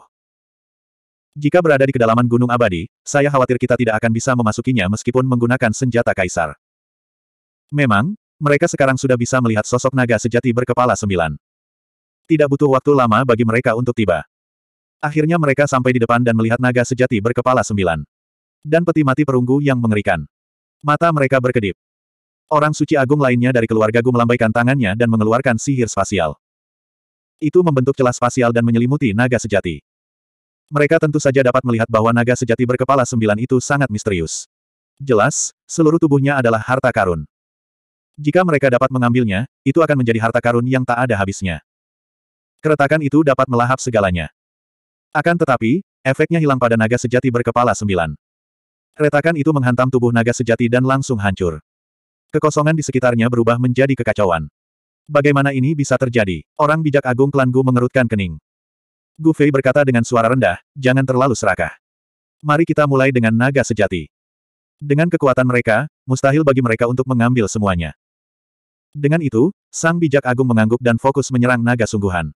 Jika berada di kedalaman Gunung Abadi, saya khawatir kita tidak akan bisa memasukinya meskipun menggunakan senjata kaisar. Memang, mereka sekarang sudah bisa melihat sosok naga sejati berkepala sembilan. Tidak butuh waktu lama bagi mereka untuk tiba. Akhirnya mereka sampai di depan dan melihat naga sejati berkepala sembilan. Dan peti mati perunggu yang mengerikan. Mata mereka berkedip. Orang suci agung lainnya dari keluarga Gu melambaikan tangannya dan mengeluarkan sihir spasial. Itu membentuk celah spasial dan menyelimuti naga sejati. Mereka tentu saja dapat melihat bahwa naga sejati berkepala sembilan itu sangat misterius. Jelas, seluruh tubuhnya adalah harta karun. Jika mereka dapat mengambilnya, itu akan menjadi harta karun yang tak ada habisnya. Keretakan itu dapat melahap segalanya. Akan tetapi, efeknya hilang pada naga sejati berkepala sembilan. Retakan itu menghantam tubuh naga sejati dan langsung hancur. Kekosongan di sekitarnya berubah menjadi kekacauan. Bagaimana ini bisa terjadi? Orang bijak agung klan Gu mengerutkan kening. Gu Fei berkata dengan suara rendah, jangan terlalu serakah. Mari kita mulai dengan naga sejati. Dengan kekuatan mereka, mustahil bagi mereka untuk mengambil semuanya. Dengan itu, sang bijak agung mengangguk dan fokus menyerang naga sungguhan.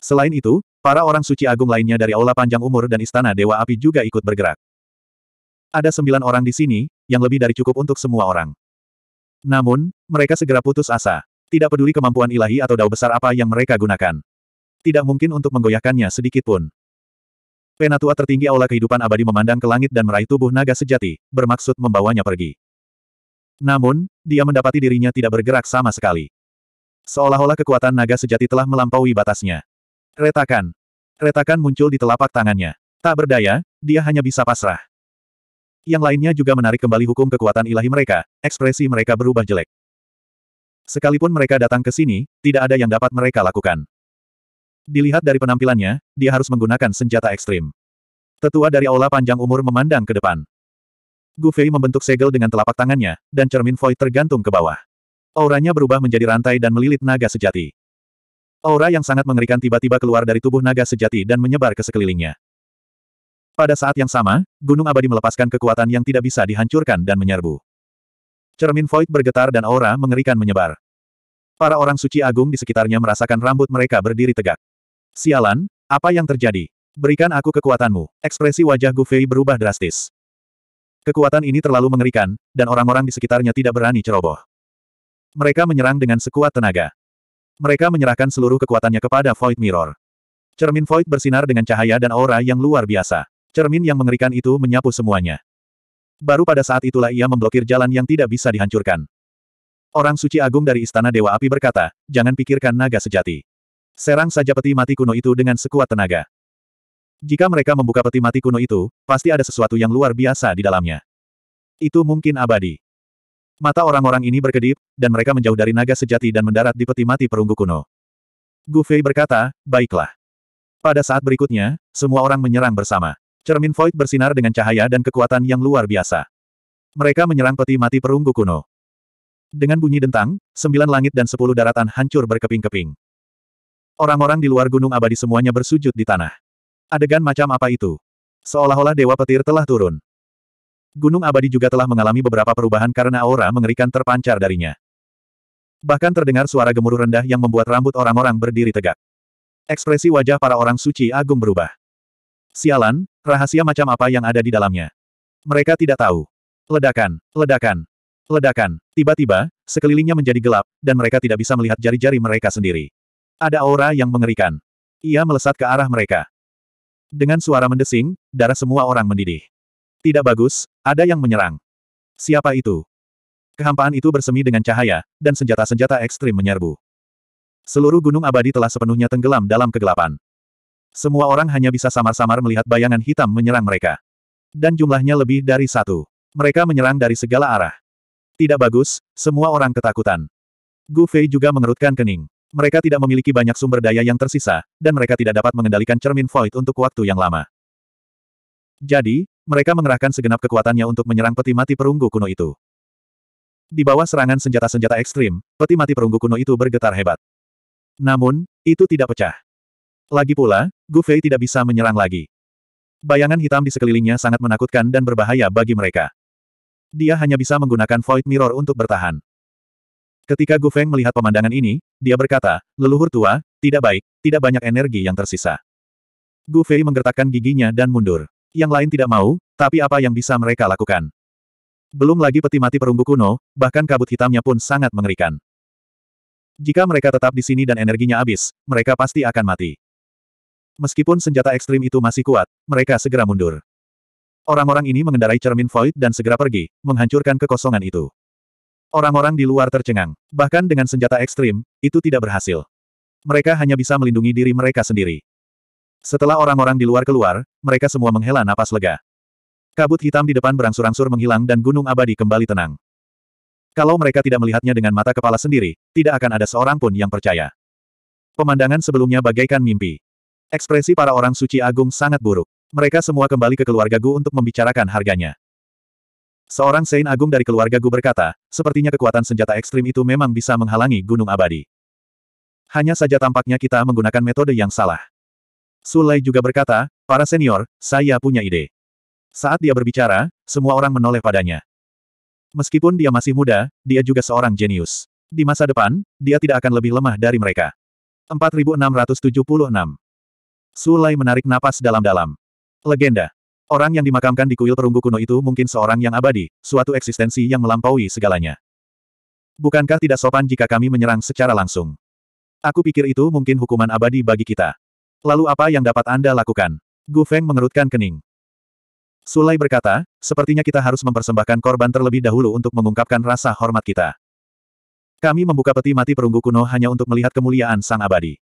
Selain itu, Para orang suci agung lainnya dari Aula Panjang Umur dan Istana Dewa Api juga ikut bergerak. Ada sembilan orang di sini, yang lebih dari cukup untuk semua orang. Namun, mereka segera putus asa. Tidak peduli kemampuan ilahi atau dao besar apa yang mereka gunakan. Tidak mungkin untuk menggoyahkannya sedikit pun. Penatua tertinggi Aula Kehidupan Abadi memandang ke langit dan meraih tubuh naga sejati, bermaksud membawanya pergi. Namun, dia mendapati dirinya tidak bergerak sama sekali. Seolah-olah kekuatan naga sejati telah melampaui batasnya. Retakan. Retakan muncul di telapak tangannya. Tak berdaya, dia hanya bisa pasrah. Yang lainnya juga menarik kembali hukum kekuatan ilahi mereka, ekspresi mereka berubah jelek. Sekalipun mereka datang ke sini, tidak ada yang dapat mereka lakukan. Dilihat dari penampilannya, dia harus menggunakan senjata ekstrim. Tetua dari aula panjang umur memandang ke depan. Gu Fei membentuk segel dengan telapak tangannya, dan cermin void tergantung ke bawah. Auranya berubah menjadi rantai dan melilit naga sejati. Aura yang sangat mengerikan tiba-tiba keluar dari tubuh naga sejati dan menyebar ke sekelilingnya. Pada saat yang sama, Gunung Abadi melepaskan kekuatan yang tidak bisa dihancurkan dan menyerbu. Cermin Void bergetar dan aura mengerikan menyebar. Para orang suci agung di sekitarnya merasakan rambut mereka berdiri tegak. Sialan, apa yang terjadi? Berikan aku kekuatanmu. Ekspresi wajah Gu Fei berubah drastis. Kekuatan ini terlalu mengerikan, dan orang-orang di sekitarnya tidak berani ceroboh. Mereka menyerang dengan sekuat tenaga. Mereka menyerahkan seluruh kekuatannya kepada Void Mirror. Cermin Void bersinar dengan cahaya dan aura yang luar biasa. Cermin yang mengerikan itu menyapu semuanya. Baru pada saat itulah ia memblokir jalan yang tidak bisa dihancurkan. Orang suci agung dari Istana Dewa Api berkata, jangan pikirkan naga sejati. Serang saja peti mati kuno itu dengan sekuat tenaga. Jika mereka membuka peti mati kuno itu, pasti ada sesuatu yang luar biasa di dalamnya. Itu mungkin abadi. Mata orang-orang ini berkedip, dan mereka menjauh dari naga sejati dan mendarat di peti mati perunggu kuno. Gu Fei berkata, baiklah. Pada saat berikutnya, semua orang menyerang bersama. Cermin Void bersinar dengan cahaya dan kekuatan yang luar biasa. Mereka menyerang peti mati perunggu kuno. Dengan bunyi dentang, sembilan langit dan sepuluh daratan hancur berkeping-keping. Orang-orang di luar gunung abadi semuanya bersujud di tanah. Adegan macam apa itu? Seolah-olah dewa petir telah turun. Gunung abadi juga telah mengalami beberapa perubahan karena aura mengerikan terpancar darinya. Bahkan terdengar suara gemuruh rendah yang membuat rambut orang-orang berdiri tegak. Ekspresi wajah para orang suci agung berubah. Sialan, rahasia macam apa yang ada di dalamnya? Mereka tidak tahu. Ledakan, ledakan, ledakan. Tiba-tiba, sekelilingnya menjadi gelap, dan mereka tidak bisa melihat jari-jari mereka sendiri. Ada aura yang mengerikan. Ia melesat ke arah mereka. Dengan suara mendesing, darah semua orang mendidih. Tidak bagus, ada yang menyerang. Siapa itu? Kehampaan itu bersemi dengan cahaya, dan senjata-senjata ekstrim menyerbu. Seluruh gunung abadi telah sepenuhnya tenggelam dalam kegelapan. Semua orang hanya bisa samar-samar melihat bayangan hitam menyerang mereka. Dan jumlahnya lebih dari satu. Mereka menyerang dari segala arah. Tidak bagus, semua orang ketakutan. Gu Fei juga mengerutkan kening. Mereka tidak memiliki banyak sumber daya yang tersisa, dan mereka tidak dapat mengendalikan cermin void untuk waktu yang lama. Jadi, mereka mengerahkan segenap kekuatannya untuk menyerang peti mati perunggu kuno itu. Di bawah serangan senjata-senjata ekstrim, peti mati perunggu kuno itu bergetar hebat. Namun, itu tidak pecah. Lagi pula, Gu Fei tidak bisa menyerang lagi. Bayangan hitam di sekelilingnya sangat menakutkan dan berbahaya bagi mereka. Dia hanya bisa menggunakan Void Mirror untuk bertahan. Ketika Gu Feng melihat pemandangan ini, dia berkata, leluhur tua, tidak baik, tidak banyak energi yang tersisa. Gu Fei menggertakkan giginya dan mundur. Yang lain tidak mau, tapi apa yang bisa mereka lakukan? Belum lagi peti mati perunggu kuno, bahkan kabut hitamnya pun sangat mengerikan. Jika mereka tetap di sini dan energinya habis, mereka pasti akan mati. Meskipun senjata ekstrim itu masih kuat, mereka segera mundur. Orang-orang ini mengendarai cermin void dan segera pergi, menghancurkan kekosongan itu. Orang-orang di luar tercengang. Bahkan dengan senjata ekstrim, itu tidak berhasil. Mereka hanya bisa melindungi diri mereka sendiri. Setelah orang-orang di luar keluar, mereka semua menghela napas lega. Kabut hitam di depan berangsur-angsur menghilang dan gunung abadi kembali tenang. Kalau mereka tidak melihatnya dengan mata kepala sendiri, tidak akan ada seorang pun yang percaya. Pemandangan sebelumnya bagaikan mimpi. Ekspresi para orang suci agung sangat buruk. Mereka semua kembali ke keluarga Gu untuk membicarakan harganya. Seorang Sein Agung dari keluarga Gu berkata, sepertinya kekuatan senjata ekstrim itu memang bisa menghalangi gunung abadi. Hanya saja tampaknya kita menggunakan metode yang salah. Sulai juga berkata, para senior, saya punya ide. Saat dia berbicara, semua orang menoleh padanya. Meskipun dia masih muda, dia juga seorang jenius. Di masa depan, dia tidak akan lebih lemah dari mereka. 4676 Sulai menarik napas dalam-dalam. Legenda. Orang yang dimakamkan di kuil perunggu kuno itu mungkin seorang yang abadi, suatu eksistensi yang melampaui segalanya. Bukankah tidak sopan jika kami menyerang secara langsung? Aku pikir itu mungkin hukuman abadi bagi kita. Lalu apa yang dapat Anda lakukan? Gu Feng mengerutkan kening. Sulai berkata, sepertinya kita harus mempersembahkan korban terlebih dahulu untuk mengungkapkan rasa hormat kita. Kami membuka peti mati perunggu kuno hanya untuk melihat kemuliaan sang abadi.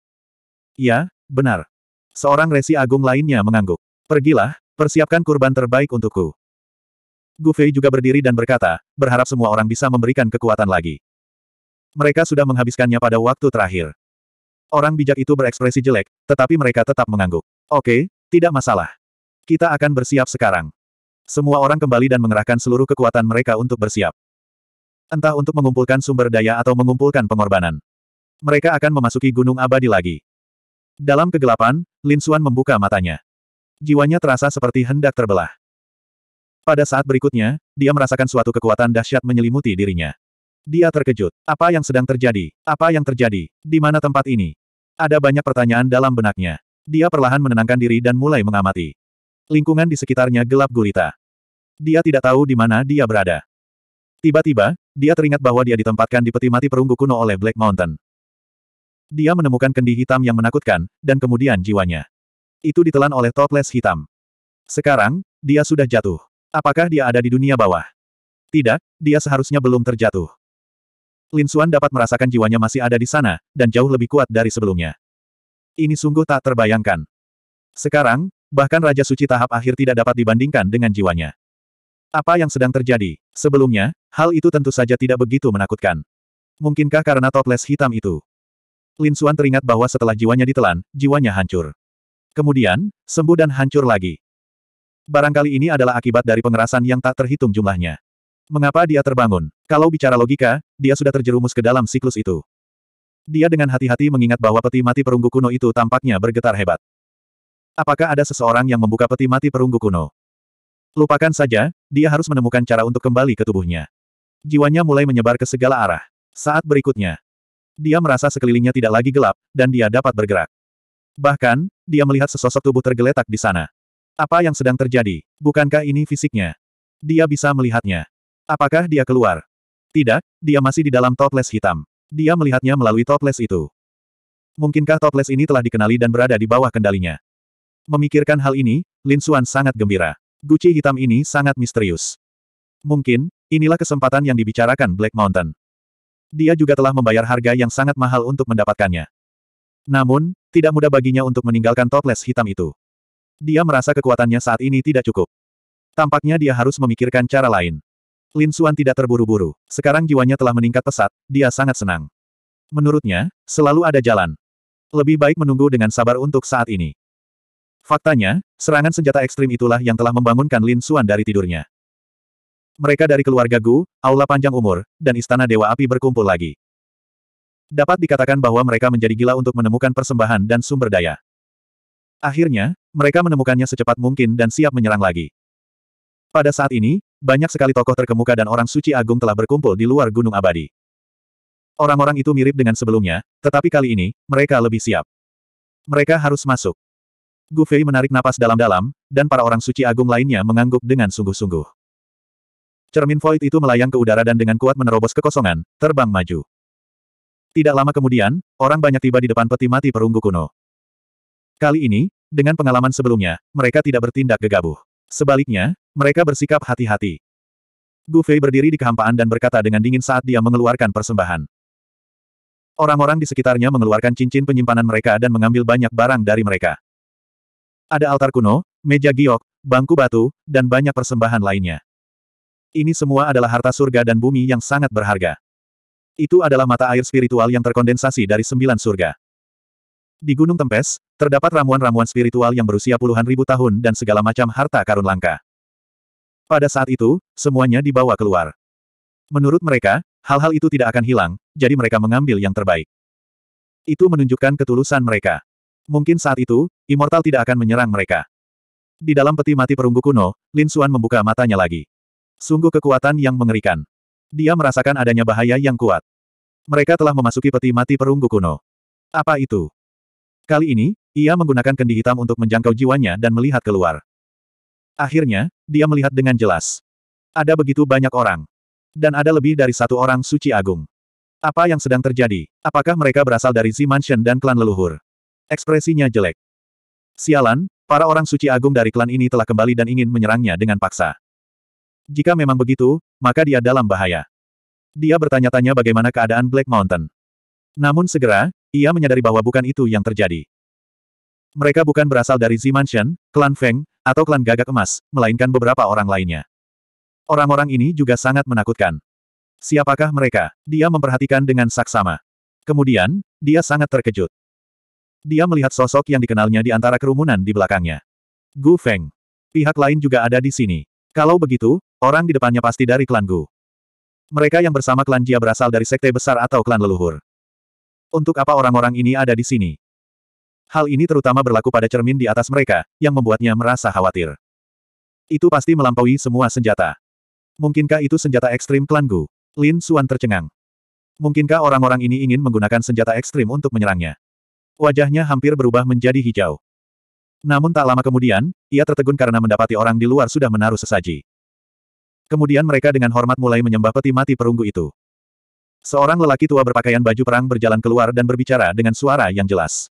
Ya, benar. Seorang resi agung lainnya mengangguk. Pergilah, persiapkan kurban terbaik untukku. Gu Fei juga berdiri dan berkata, berharap semua orang bisa memberikan kekuatan lagi. Mereka sudah menghabiskannya pada waktu terakhir. Orang bijak itu berekspresi jelek, tetapi mereka tetap mengangguk. Oke, tidak masalah. Kita akan bersiap sekarang. Semua orang kembali dan mengerahkan seluruh kekuatan mereka untuk bersiap. Entah untuk mengumpulkan sumber daya atau mengumpulkan pengorbanan. Mereka akan memasuki gunung abadi lagi. Dalam kegelapan, Lin Xuan membuka matanya. Jiwanya terasa seperti hendak terbelah. Pada saat berikutnya, dia merasakan suatu kekuatan dahsyat menyelimuti dirinya. Dia terkejut. Apa yang sedang terjadi? Apa yang terjadi? Di mana tempat ini? Ada banyak pertanyaan dalam benaknya. Dia perlahan menenangkan diri dan mulai mengamati. Lingkungan di sekitarnya gelap gulita. Dia tidak tahu di mana dia berada. Tiba-tiba, dia teringat bahwa dia ditempatkan di peti mati perunggu kuno oleh Black Mountain. Dia menemukan kendi hitam yang menakutkan, dan kemudian jiwanya. Itu ditelan oleh toples hitam. Sekarang, dia sudah jatuh. Apakah dia ada di dunia bawah? Tidak, dia seharusnya belum terjatuh. Lin Suan dapat merasakan jiwanya masih ada di sana, dan jauh lebih kuat dari sebelumnya. Ini sungguh tak terbayangkan. Sekarang, bahkan Raja Suci tahap akhir tidak dapat dibandingkan dengan jiwanya. Apa yang sedang terjadi? Sebelumnya, hal itu tentu saja tidak begitu menakutkan. Mungkinkah karena toples hitam itu? Lin Suan teringat bahwa setelah jiwanya ditelan, jiwanya hancur. Kemudian, sembuh dan hancur lagi. Barangkali ini adalah akibat dari pengerasan yang tak terhitung jumlahnya. Mengapa dia terbangun? Kalau bicara logika, dia sudah terjerumus ke dalam siklus itu. Dia dengan hati-hati mengingat bahwa peti mati perunggu kuno itu tampaknya bergetar hebat. Apakah ada seseorang yang membuka peti mati perunggu kuno? Lupakan saja, dia harus menemukan cara untuk kembali ke tubuhnya. Jiwanya mulai menyebar ke segala arah. Saat berikutnya, dia merasa sekelilingnya tidak lagi gelap, dan dia dapat bergerak. Bahkan, dia melihat sesosok tubuh tergeletak di sana. Apa yang sedang terjadi? Bukankah ini fisiknya? Dia bisa melihatnya. Apakah dia keluar? Tidak, dia masih di dalam toples hitam. Dia melihatnya melalui toples itu. Mungkinkah toples ini telah dikenali dan berada di bawah kendalinya? Memikirkan hal ini, Lin Xuan sangat gembira. Guci hitam ini sangat misterius. Mungkin, inilah kesempatan yang dibicarakan Black Mountain. Dia juga telah membayar harga yang sangat mahal untuk mendapatkannya. Namun, tidak mudah baginya untuk meninggalkan toples hitam itu. Dia merasa kekuatannya saat ini tidak cukup. Tampaknya dia harus memikirkan cara lain. Lin Xuan tidak terburu-buru. Sekarang jiwanya telah meningkat pesat, dia sangat senang. Menurutnya, selalu ada jalan. Lebih baik menunggu dengan sabar untuk saat ini. Faktanya, serangan senjata ekstrim itulah yang telah membangunkan Lin Xuan dari tidurnya. Mereka dari keluarga Gu, Aula Panjang Umur, dan Istana Dewa Api berkumpul lagi. Dapat dikatakan bahwa mereka menjadi gila untuk menemukan persembahan dan sumber daya. Akhirnya, mereka menemukannya secepat mungkin dan siap menyerang lagi. Pada saat ini, banyak sekali tokoh terkemuka dan orang suci agung telah berkumpul di luar Gunung Abadi. Orang-orang itu mirip dengan sebelumnya, tetapi kali ini, mereka lebih siap. Mereka harus masuk. Gu Fei menarik napas dalam-dalam, dan para orang suci agung lainnya mengangguk dengan sungguh-sungguh. Cermin void itu melayang ke udara dan dengan kuat menerobos kekosongan, terbang maju. Tidak lama kemudian, orang banyak tiba di depan peti mati perunggu kuno. Kali ini, dengan pengalaman sebelumnya, mereka tidak bertindak gegabah. Sebaliknya, mereka bersikap hati-hati. Gu Fei berdiri di kehampaan dan berkata dengan dingin saat dia mengeluarkan persembahan. Orang-orang di sekitarnya mengeluarkan cincin penyimpanan mereka dan mengambil banyak barang dari mereka. Ada altar kuno, meja giok, bangku batu, dan banyak persembahan lainnya. Ini semua adalah harta surga dan bumi yang sangat berharga. Itu adalah mata air spiritual yang terkondensasi dari sembilan surga. Di Gunung Tempes, terdapat ramuan-ramuan spiritual yang berusia puluhan ribu tahun dan segala macam harta karun langka. Pada saat itu, semuanya dibawa keluar. Menurut mereka, hal-hal itu tidak akan hilang, jadi mereka mengambil yang terbaik. Itu menunjukkan ketulusan mereka. Mungkin saat itu, Immortal tidak akan menyerang mereka. Di dalam peti mati perunggu kuno, Lin Xuan membuka matanya lagi. Sungguh kekuatan yang mengerikan. Dia merasakan adanya bahaya yang kuat. Mereka telah memasuki peti mati perunggu kuno. Apa itu? Kali ini, ia menggunakan kendi hitam untuk menjangkau jiwanya dan melihat keluar. Akhirnya, dia melihat dengan jelas. Ada begitu banyak orang. Dan ada lebih dari satu orang suci agung. Apa yang sedang terjadi? Apakah mereka berasal dari Z Mansion dan klan leluhur? Ekspresinya jelek. Sialan, para orang suci agung dari klan ini telah kembali dan ingin menyerangnya dengan paksa. Jika memang begitu, maka dia dalam bahaya. Dia bertanya-tanya bagaimana keadaan Black Mountain. Namun segera, ia menyadari bahwa bukan itu yang terjadi. Mereka bukan berasal dari Z Mansion, klan Feng, atau klan gagak emas, melainkan beberapa orang lainnya. Orang-orang ini juga sangat menakutkan. Siapakah mereka? Dia memperhatikan dengan saksama. Kemudian, dia sangat terkejut. Dia melihat sosok yang dikenalnya di antara kerumunan di belakangnya. Gu Feng. Pihak lain juga ada di sini. Kalau begitu, orang di depannya pasti dari klan Gu. Mereka yang bersama klan Jia berasal dari sekte besar atau klan leluhur. Untuk apa orang-orang ini ada di sini? Hal ini terutama berlaku pada cermin di atas mereka, yang membuatnya merasa khawatir. Itu pasti melampaui semua senjata. Mungkinkah itu senjata ekstrim klan Gu? Lin Suan tercengang. Mungkinkah orang-orang ini ingin menggunakan senjata ekstrim untuk menyerangnya? Wajahnya hampir berubah menjadi hijau. Namun tak lama kemudian, ia tertegun karena mendapati orang di luar sudah menaruh sesaji. Kemudian mereka dengan hormat mulai menyembah peti mati perunggu itu. Seorang lelaki tua berpakaian baju perang berjalan keluar dan berbicara dengan suara yang jelas.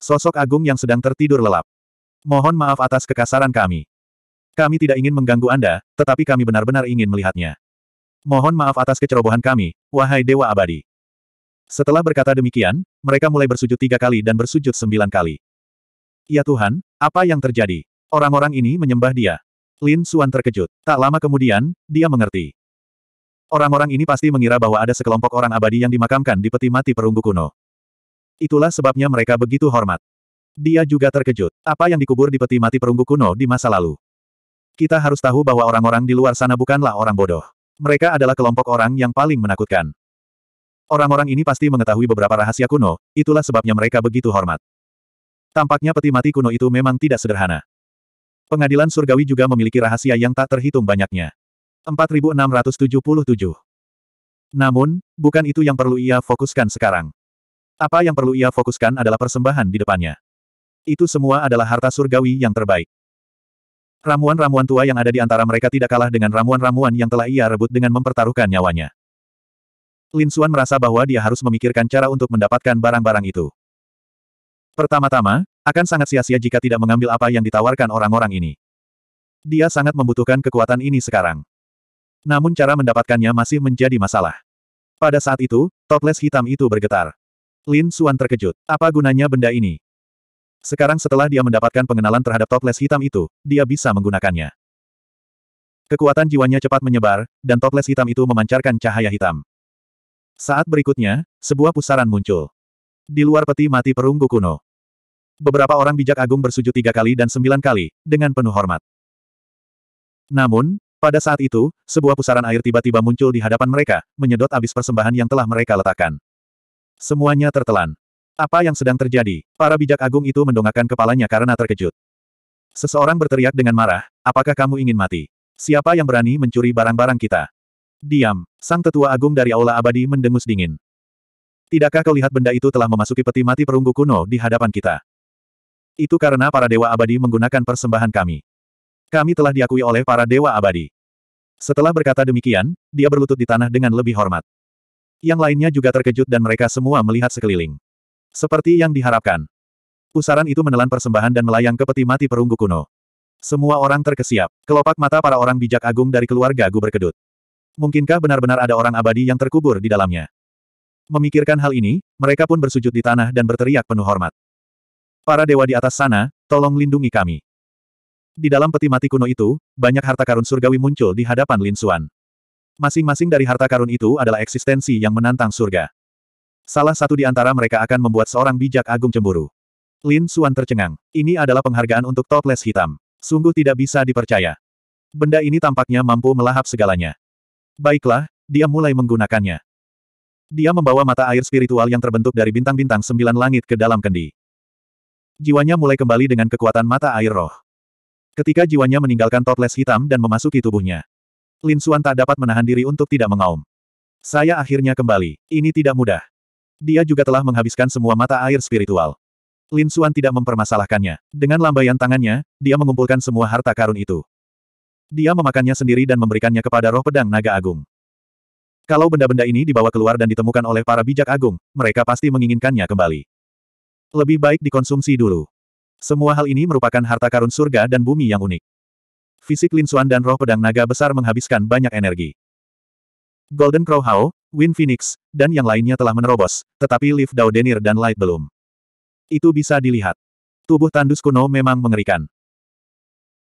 Sosok agung yang sedang tertidur lelap. Mohon maaf atas kekasaran kami. Kami tidak ingin mengganggu Anda, tetapi kami benar-benar ingin melihatnya. Mohon maaf atas kecerobohan kami, wahai Dewa Abadi. Setelah berkata demikian, mereka mulai bersujud tiga kali dan bersujud sembilan kali. Ya Tuhan, apa yang terjadi? Orang-orang ini menyembah dia. Lin Suan terkejut. Tak lama kemudian, dia mengerti. Orang-orang ini pasti mengira bahwa ada sekelompok orang abadi yang dimakamkan di peti mati perunggu kuno. Itulah sebabnya mereka begitu hormat. Dia juga terkejut. Apa yang dikubur di peti mati perunggu kuno di masa lalu? Kita harus tahu bahwa orang-orang di luar sana bukanlah orang bodoh. Mereka adalah kelompok orang yang paling menakutkan. Orang-orang ini pasti mengetahui beberapa rahasia kuno, itulah sebabnya mereka begitu hormat. Tampaknya peti mati kuno itu memang tidak sederhana. Pengadilan surgawi juga memiliki rahasia yang tak terhitung banyaknya. 4677. Namun, bukan itu yang perlu ia fokuskan sekarang. Apa yang perlu ia fokuskan adalah persembahan di depannya. Itu semua adalah harta surgawi yang terbaik. Ramuan-ramuan tua yang ada di antara mereka tidak kalah dengan ramuan-ramuan yang telah ia rebut dengan mempertaruhkan nyawanya. Lin Xuan merasa bahwa dia harus memikirkan cara untuk mendapatkan barang-barang itu. Pertama-tama, akan sangat sia-sia jika tidak mengambil apa yang ditawarkan orang-orang ini. Dia sangat membutuhkan kekuatan ini sekarang. Namun cara mendapatkannya masih menjadi masalah. Pada saat itu, toples hitam itu bergetar. Lin Suan terkejut. Apa gunanya benda ini? Sekarang setelah dia mendapatkan pengenalan terhadap toples hitam itu, dia bisa menggunakannya. Kekuatan jiwanya cepat menyebar, dan toples hitam itu memancarkan cahaya hitam. Saat berikutnya, sebuah pusaran muncul. Di luar peti mati perunggu kuno. Beberapa orang bijak agung bersujud tiga kali dan sembilan kali, dengan penuh hormat. Namun, pada saat itu, sebuah pusaran air tiba-tiba muncul di hadapan mereka, menyedot abis persembahan yang telah mereka letakkan. Semuanya tertelan. Apa yang sedang terjadi? Para bijak agung itu mendongakkan kepalanya karena terkejut. Seseorang berteriak dengan marah, apakah kamu ingin mati? Siapa yang berani mencuri barang-barang kita? Diam, sang tetua agung dari Aula Abadi mendengus dingin. Tidakkah kau lihat benda itu telah memasuki peti mati perunggu kuno di hadapan kita? Itu karena para dewa abadi menggunakan persembahan kami. Kami telah diakui oleh para dewa abadi. Setelah berkata demikian, dia berlutut di tanah dengan lebih hormat. Yang lainnya juga terkejut dan mereka semua melihat sekeliling. Seperti yang diharapkan. Pusaran itu menelan persembahan dan melayang ke peti mati perunggu kuno. Semua orang terkesiap. Kelopak mata para orang bijak agung dari keluarga Gu berkedut. Mungkinkah benar-benar ada orang abadi yang terkubur di dalamnya? Memikirkan hal ini, mereka pun bersujud di tanah dan berteriak penuh hormat. Para dewa di atas sana, tolong lindungi kami. Di dalam peti mati kuno itu, banyak harta karun surgawi muncul di hadapan Lin Xuan. Masing-masing dari harta karun itu adalah eksistensi yang menantang surga. Salah satu di antara mereka akan membuat seorang bijak agung cemburu. Lin Suan tercengang. Ini adalah penghargaan untuk toples hitam. Sungguh tidak bisa dipercaya. Benda ini tampaknya mampu melahap segalanya. Baiklah, dia mulai menggunakannya. Dia membawa mata air spiritual yang terbentuk dari bintang-bintang sembilan langit ke dalam kendi. Jiwanya mulai kembali dengan kekuatan mata air roh. Ketika jiwanya meninggalkan toples hitam dan memasuki tubuhnya, Lin Suan tak dapat menahan diri untuk tidak mengaum. Saya akhirnya kembali. Ini tidak mudah. Dia juga telah menghabiskan semua mata air spiritual. Lin Suan tidak mempermasalahkannya. Dengan lambaian tangannya, dia mengumpulkan semua harta karun itu. Dia memakannya sendiri dan memberikannya kepada roh pedang naga agung. Kalau benda-benda ini dibawa keluar dan ditemukan oleh para bijak agung, mereka pasti menginginkannya kembali. Lebih baik dikonsumsi dulu. Semua hal ini merupakan harta karun surga dan bumi yang unik. Fisik Lin Xuan dan roh pedang naga besar menghabiskan banyak energi. Golden Crow Hao, Win Phoenix, dan yang lainnya telah menerobos, tetapi Lift Dao Denir dan Light belum. Itu bisa dilihat. Tubuh tandus kuno memang mengerikan.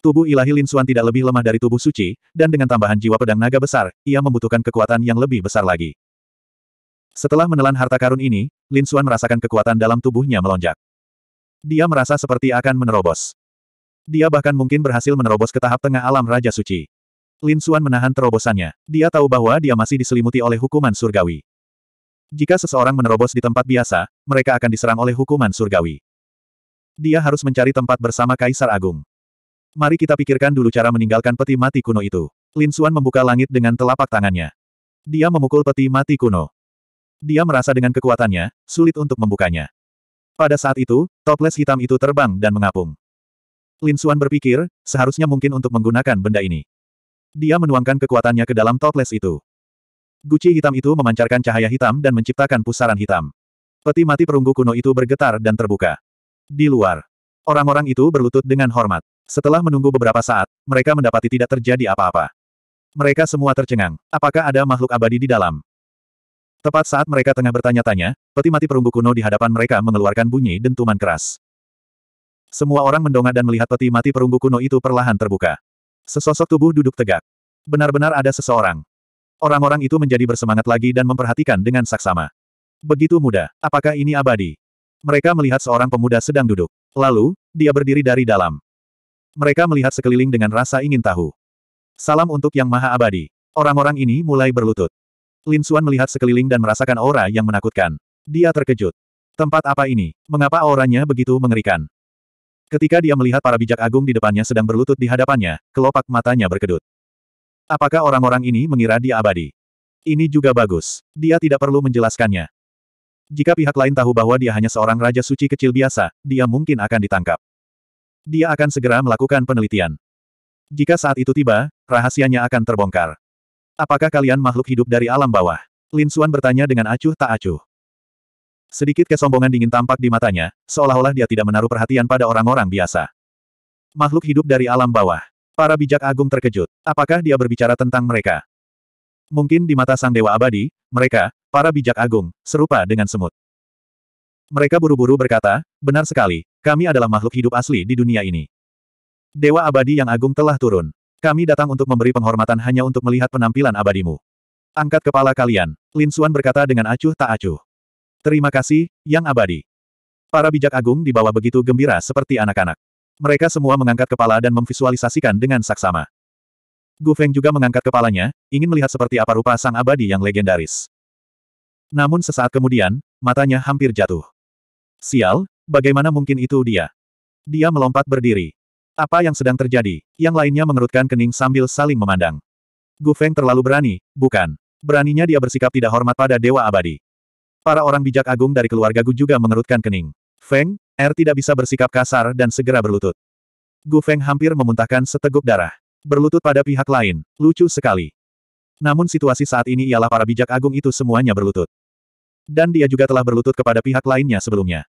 Tubuh ilahi Lin Xuan tidak lebih lemah dari tubuh suci, dan dengan tambahan jiwa pedang naga besar, ia membutuhkan kekuatan yang lebih besar lagi. Setelah menelan harta karun ini, Lin Xuan merasakan kekuatan dalam tubuhnya melonjak. Dia merasa seperti akan menerobos. Dia bahkan mungkin berhasil menerobos ke tahap tengah alam Raja Suci. Lin Xuan menahan terobosannya. Dia tahu bahwa dia masih diselimuti oleh hukuman surgawi. Jika seseorang menerobos di tempat biasa, mereka akan diserang oleh hukuman surgawi. Dia harus mencari tempat bersama Kaisar Agung. Mari kita pikirkan dulu cara meninggalkan peti mati kuno itu. Lin Xuan membuka langit dengan telapak tangannya. Dia memukul peti mati kuno. Dia merasa dengan kekuatannya, sulit untuk membukanya. Pada saat itu, toples hitam itu terbang dan mengapung. Lin Xuan berpikir, seharusnya mungkin untuk menggunakan benda ini. Dia menuangkan kekuatannya ke dalam toples itu. Guci hitam itu memancarkan cahaya hitam dan menciptakan pusaran hitam. Peti mati perunggu kuno itu bergetar dan terbuka. Di luar, orang-orang itu berlutut dengan hormat. Setelah menunggu beberapa saat, mereka mendapati tidak terjadi apa-apa. Mereka semua tercengang. Apakah ada makhluk abadi di dalam? Tepat saat mereka tengah bertanya-tanya, peti mati perunggu kuno di hadapan mereka mengeluarkan bunyi dentuman keras. Semua orang mendongak dan melihat peti mati perunggu kuno itu perlahan terbuka. Sesosok tubuh duduk tegak. Benar-benar ada seseorang. Orang-orang itu menjadi bersemangat lagi dan memperhatikan dengan saksama. Begitu mudah, apakah ini abadi? Mereka melihat seorang pemuda sedang duduk. Lalu, dia berdiri dari dalam. Mereka melihat sekeliling dengan rasa ingin tahu. Salam untuk Yang Maha Abadi. Orang-orang ini mulai berlutut. Lin Xuan melihat sekeliling dan merasakan aura yang menakutkan. Dia terkejut. Tempat apa ini? Mengapa auranya begitu mengerikan? Ketika dia melihat para bijak agung di depannya sedang berlutut di hadapannya, kelopak matanya berkedut. Apakah orang-orang ini mengira dia abadi? Ini juga bagus. Dia tidak perlu menjelaskannya. Jika pihak lain tahu bahwa dia hanya seorang raja suci kecil biasa, dia mungkin akan ditangkap. Dia akan segera melakukan penelitian. Jika saat itu tiba, rahasianya akan terbongkar. Apakah kalian makhluk hidup dari alam bawah? Lin Xuan bertanya dengan acuh tak acuh. Sedikit kesombongan dingin tampak di matanya, seolah-olah dia tidak menaruh perhatian pada orang-orang biasa. Makhluk hidup dari alam bawah. Para bijak agung terkejut. Apakah dia berbicara tentang mereka? Mungkin di mata sang dewa abadi, mereka, para bijak agung, serupa dengan semut. Mereka buru-buru berkata, benar sekali, kami adalah makhluk hidup asli di dunia ini. Dewa abadi yang agung telah turun. Kami datang untuk memberi penghormatan hanya untuk melihat penampilan abadimu. Angkat kepala kalian, Lin Xuan berkata dengan acuh tak acuh. Terima kasih, Yang Abadi. Para bijak agung di bawah begitu gembira seperti anak-anak. Mereka semua mengangkat kepala dan memvisualisasikan dengan saksama. Gu Feng juga mengangkat kepalanya, ingin melihat seperti apa rupa sang abadi yang legendaris. Namun sesaat kemudian, matanya hampir jatuh. Sial, bagaimana mungkin itu dia? Dia melompat berdiri. Apa yang sedang terjadi? Yang lainnya mengerutkan kening sambil saling memandang. Gu Feng terlalu berani, bukan? Beraninya dia bersikap tidak hormat pada Dewa Abadi. Para orang bijak agung dari keluarga Gu juga mengerutkan kening. Feng, Er tidak bisa bersikap kasar dan segera berlutut. Gu Feng hampir memuntahkan seteguk darah. Berlutut pada pihak lain, lucu sekali. Namun situasi saat ini ialah para bijak agung itu semuanya berlutut. Dan dia juga telah berlutut kepada pihak lainnya sebelumnya.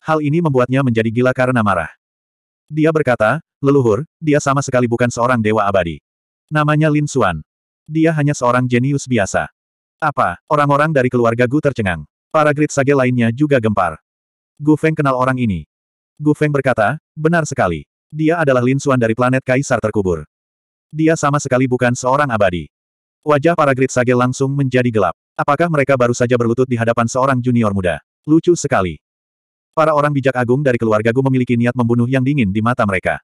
Hal ini membuatnya menjadi gila karena marah. Dia berkata, leluhur, dia sama sekali bukan seorang dewa abadi. Namanya Lin Xuan. Dia hanya seorang jenius biasa. Apa? Orang-orang dari keluarga Gu tercengang. Para grid sage lainnya juga gempar. Gu Feng kenal orang ini. Gu Feng berkata, benar sekali. Dia adalah Lin Xuan dari planet Kaisar terkubur. Dia sama sekali bukan seorang abadi. Wajah para grid sage langsung menjadi gelap. Apakah mereka baru saja berlutut di hadapan seorang junior muda? Lucu sekali. Para orang bijak agung dari keluarga Gu memiliki niat membunuh yang dingin di mata mereka.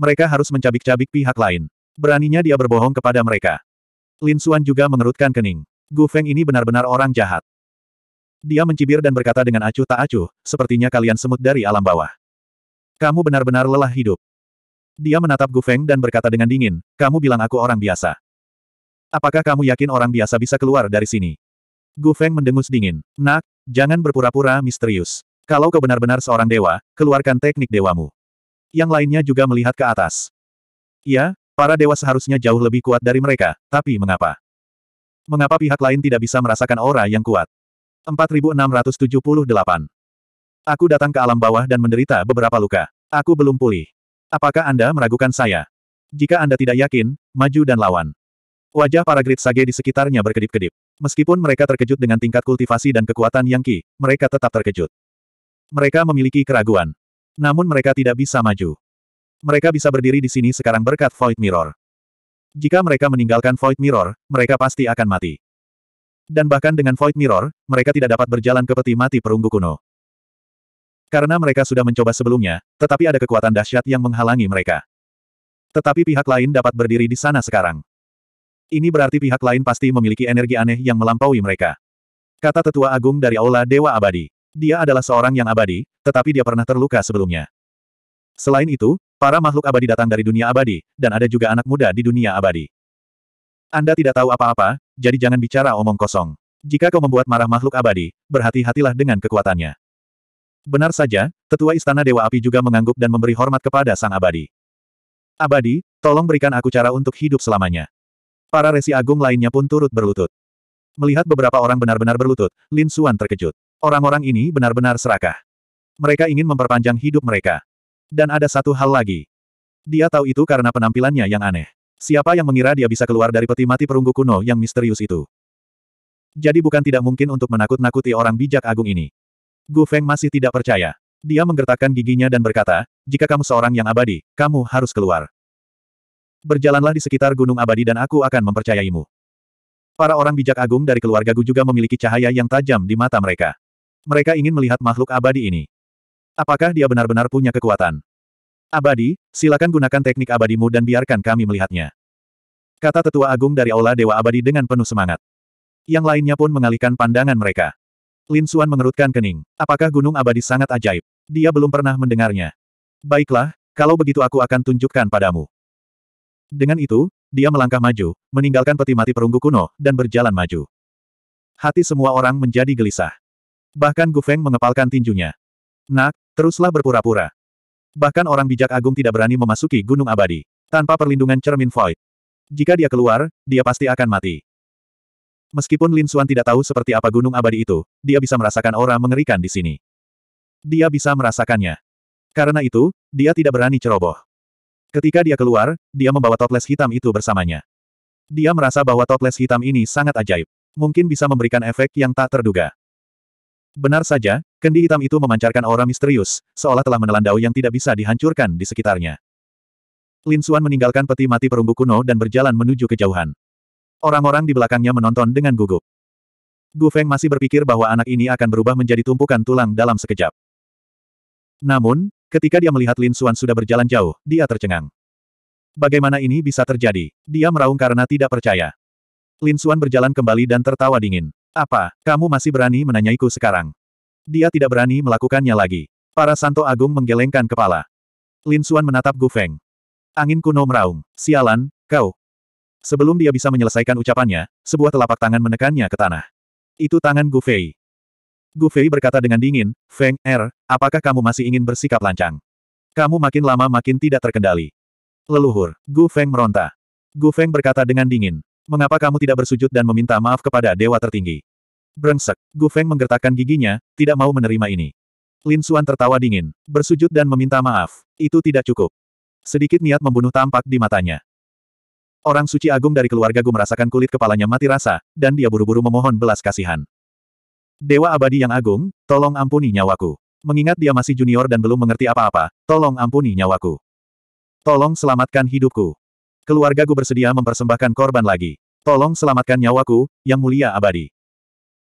Mereka harus mencabik-cabik pihak lain. Beraninya dia berbohong kepada mereka. Lin Xuan juga mengerutkan kening. Gu Feng ini benar-benar orang jahat. Dia mencibir dan berkata dengan acuh tak acuh, sepertinya kalian semut dari alam bawah. Kamu benar-benar lelah hidup. Dia menatap Gu Feng dan berkata dengan dingin, kamu bilang aku orang biasa. Apakah kamu yakin orang biasa bisa keluar dari sini? Gu Feng mendengus dingin. Nak, jangan berpura-pura misterius. Kalau kau benar-benar seorang dewa, keluarkan teknik dewamu. Yang lainnya juga melihat ke atas. Ya, para dewa seharusnya jauh lebih kuat dari mereka, tapi mengapa? Mengapa pihak lain tidak bisa merasakan aura yang kuat? 4678. Aku datang ke alam bawah dan menderita beberapa luka. Aku belum pulih. Apakah Anda meragukan saya? Jika Anda tidak yakin, maju dan lawan. Wajah para grit Sage di sekitarnya berkedip-kedip. Meskipun mereka terkejut dengan tingkat kultivasi dan kekuatan yang ki, mereka tetap terkejut. Mereka memiliki keraguan. Namun mereka tidak bisa maju. Mereka bisa berdiri di sini sekarang berkat Void Mirror. Jika mereka meninggalkan Void Mirror, mereka pasti akan mati. Dan bahkan dengan Void Mirror, mereka tidak dapat berjalan ke peti mati perunggu kuno. Karena mereka sudah mencoba sebelumnya, tetapi ada kekuatan dahsyat yang menghalangi mereka. Tetapi pihak lain dapat berdiri di sana sekarang. Ini berarti pihak lain pasti memiliki energi aneh yang melampaui mereka. Kata tetua agung dari Aula Dewa Abadi. Dia adalah seorang yang abadi, tetapi dia pernah terluka sebelumnya. Selain itu, Para makhluk abadi datang dari dunia abadi, dan ada juga anak muda di dunia abadi. Anda tidak tahu apa-apa, jadi jangan bicara omong kosong. Jika kau membuat marah makhluk abadi, berhati-hatilah dengan kekuatannya. Benar saja, tetua istana Dewa Api juga mengangguk dan memberi hormat kepada sang abadi. Abadi, tolong berikan aku cara untuk hidup selamanya. Para resi agung lainnya pun turut berlutut. Melihat beberapa orang benar-benar berlutut, Lin Xuan terkejut. Orang-orang ini benar-benar serakah. Mereka ingin memperpanjang hidup mereka. Dan ada satu hal lagi. Dia tahu itu karena penampilannya yang aneh. Siapa yang mengira dia bisa keluar dari peti mati perunggu kuno yang misterius itu? Jadi bukan tidak mungkin untuk menakut-nakuti orang bijak agung ini. Gu Feng masih tidak percaya. Dia menggertakkan giginya dan berkata, jika kamu seorang yang abadi, kamu harus keluar. Berjalanlah di sekitar Gunung Abadi dan aku akan mempercayaimu. Para orang bijak agung dari keluarga Gu juga memiliki cahaya yang tajam di mata mereka. Mereka ingin melihat makhluk abadi ini. Apakah dia benar-benar punya kekuatan? Abadi, silakan gunakan teknik abadimu dan biarkan kami melihatnya. Kata tetua agung dari Aula Dewa Abadi dengan penuh semangat. Yang lainnya pun mengalihkan pandangan mereka. Lin Suan mengerutkan kening. Apakah gunung abadi sangat ajaib? Dia belum pernah mendengarnya. Baiklah, kalau begitu aku akan tunjukkan padamu. Dengan itu, dia melangkah maju, meninggalkan peti mati perunggu kuno, dan berjalan maju. Hati semua orang menjadi gelisah. Bahkan Gu Feng mengepalkan tinjunya. Nak, teruslah berpura-pura. Bahkan orang bijak agung tidak berani memasuki gunung abadi. Tanpa perlindungan cermin void. Jika dia keluar, dia pasti akan mati. Meskipun Lin Xuan tidak tahu seperti apa gunung abadi itu, dia bisa merasakan aura mengerikan di sini. Dia bisa merasakannya. Karena itu, dia tidak berani ceroboh. Ketika dia keluar, dia membawa toples hitam itu bersamanya. Dia merasa bahwa toples hitam ini sangat ajaib. Mungkin bisa memberikan efek yang tak terduga. Benar saja, kendi hitam itu memancarkan aura misterius, seolah telah menelan dao yang tidak bisa dihancurkan di sekitarnya. Lin Xuan meninggalkan peti mati perunggu kuno dan berjalan menuju kejauhan. Orang-orang di belakangnya menonton dengan gugup. Gu Feng masih berpikir bahwa anak ini akan berubah menjadi tumpukan tulang dalam sekejap. Namun, ketika dia melihat Lin Xuan sudah berjalan jauh, dia tercengang. Bagaimana ini bisa terjadi? Dia meraung karena tidak percaya. Lin Xuan berjalan kembali dan tertawa dingin. Apa, kamu masih berani menanyaiku sekarang? Dia tidak berani melakukannya lagi. Para Santo Agung menggelengkan kepala. Lin Xuan menatap Gu Feng. Angin kuno meraung. Sialan, kau. Sebelum dia bisa menyelesaikan ucapannya, sebuah telapak tangan menekannya ke tanah. Itu tangan Gu Fei. Gu Fei berkata dengan dingin, Feng, Er, apakah kamu masih ingin bersikap lancang? Kamu makin lama makin tidak terkendali. Leluhur, Gu Feng meronta. Gu Feng berkata dengan dingin, Mengapa kamu tidak bersujud dan meminta maaf kepada dewa tertinggi? Brengsek, Gu Feng menggertakkan giginya, tidak mau menerima ini. Lin Xuan tertawa dingin, bersujud dan meminta maaf. Itu tidak cukup. Sedikit niat membunuh tampak di matanya. Orang suci agung dari keluarga Gu merasakan kulit kepalanya mati rasa, dan dia buru-buru memohon belas kasihan. Dewa abadi yang agung, tolong ampuni nyawaku. Mengingat dia masih junior dan belum mengerti apa-apa, tolong ampuni nyawaku. Tolong selamatkan hidupku. Keluarga Keluargaku bersedia mempersembahkan korban lagi. Tolong selamatkan nyawaku, yang mulia abadi.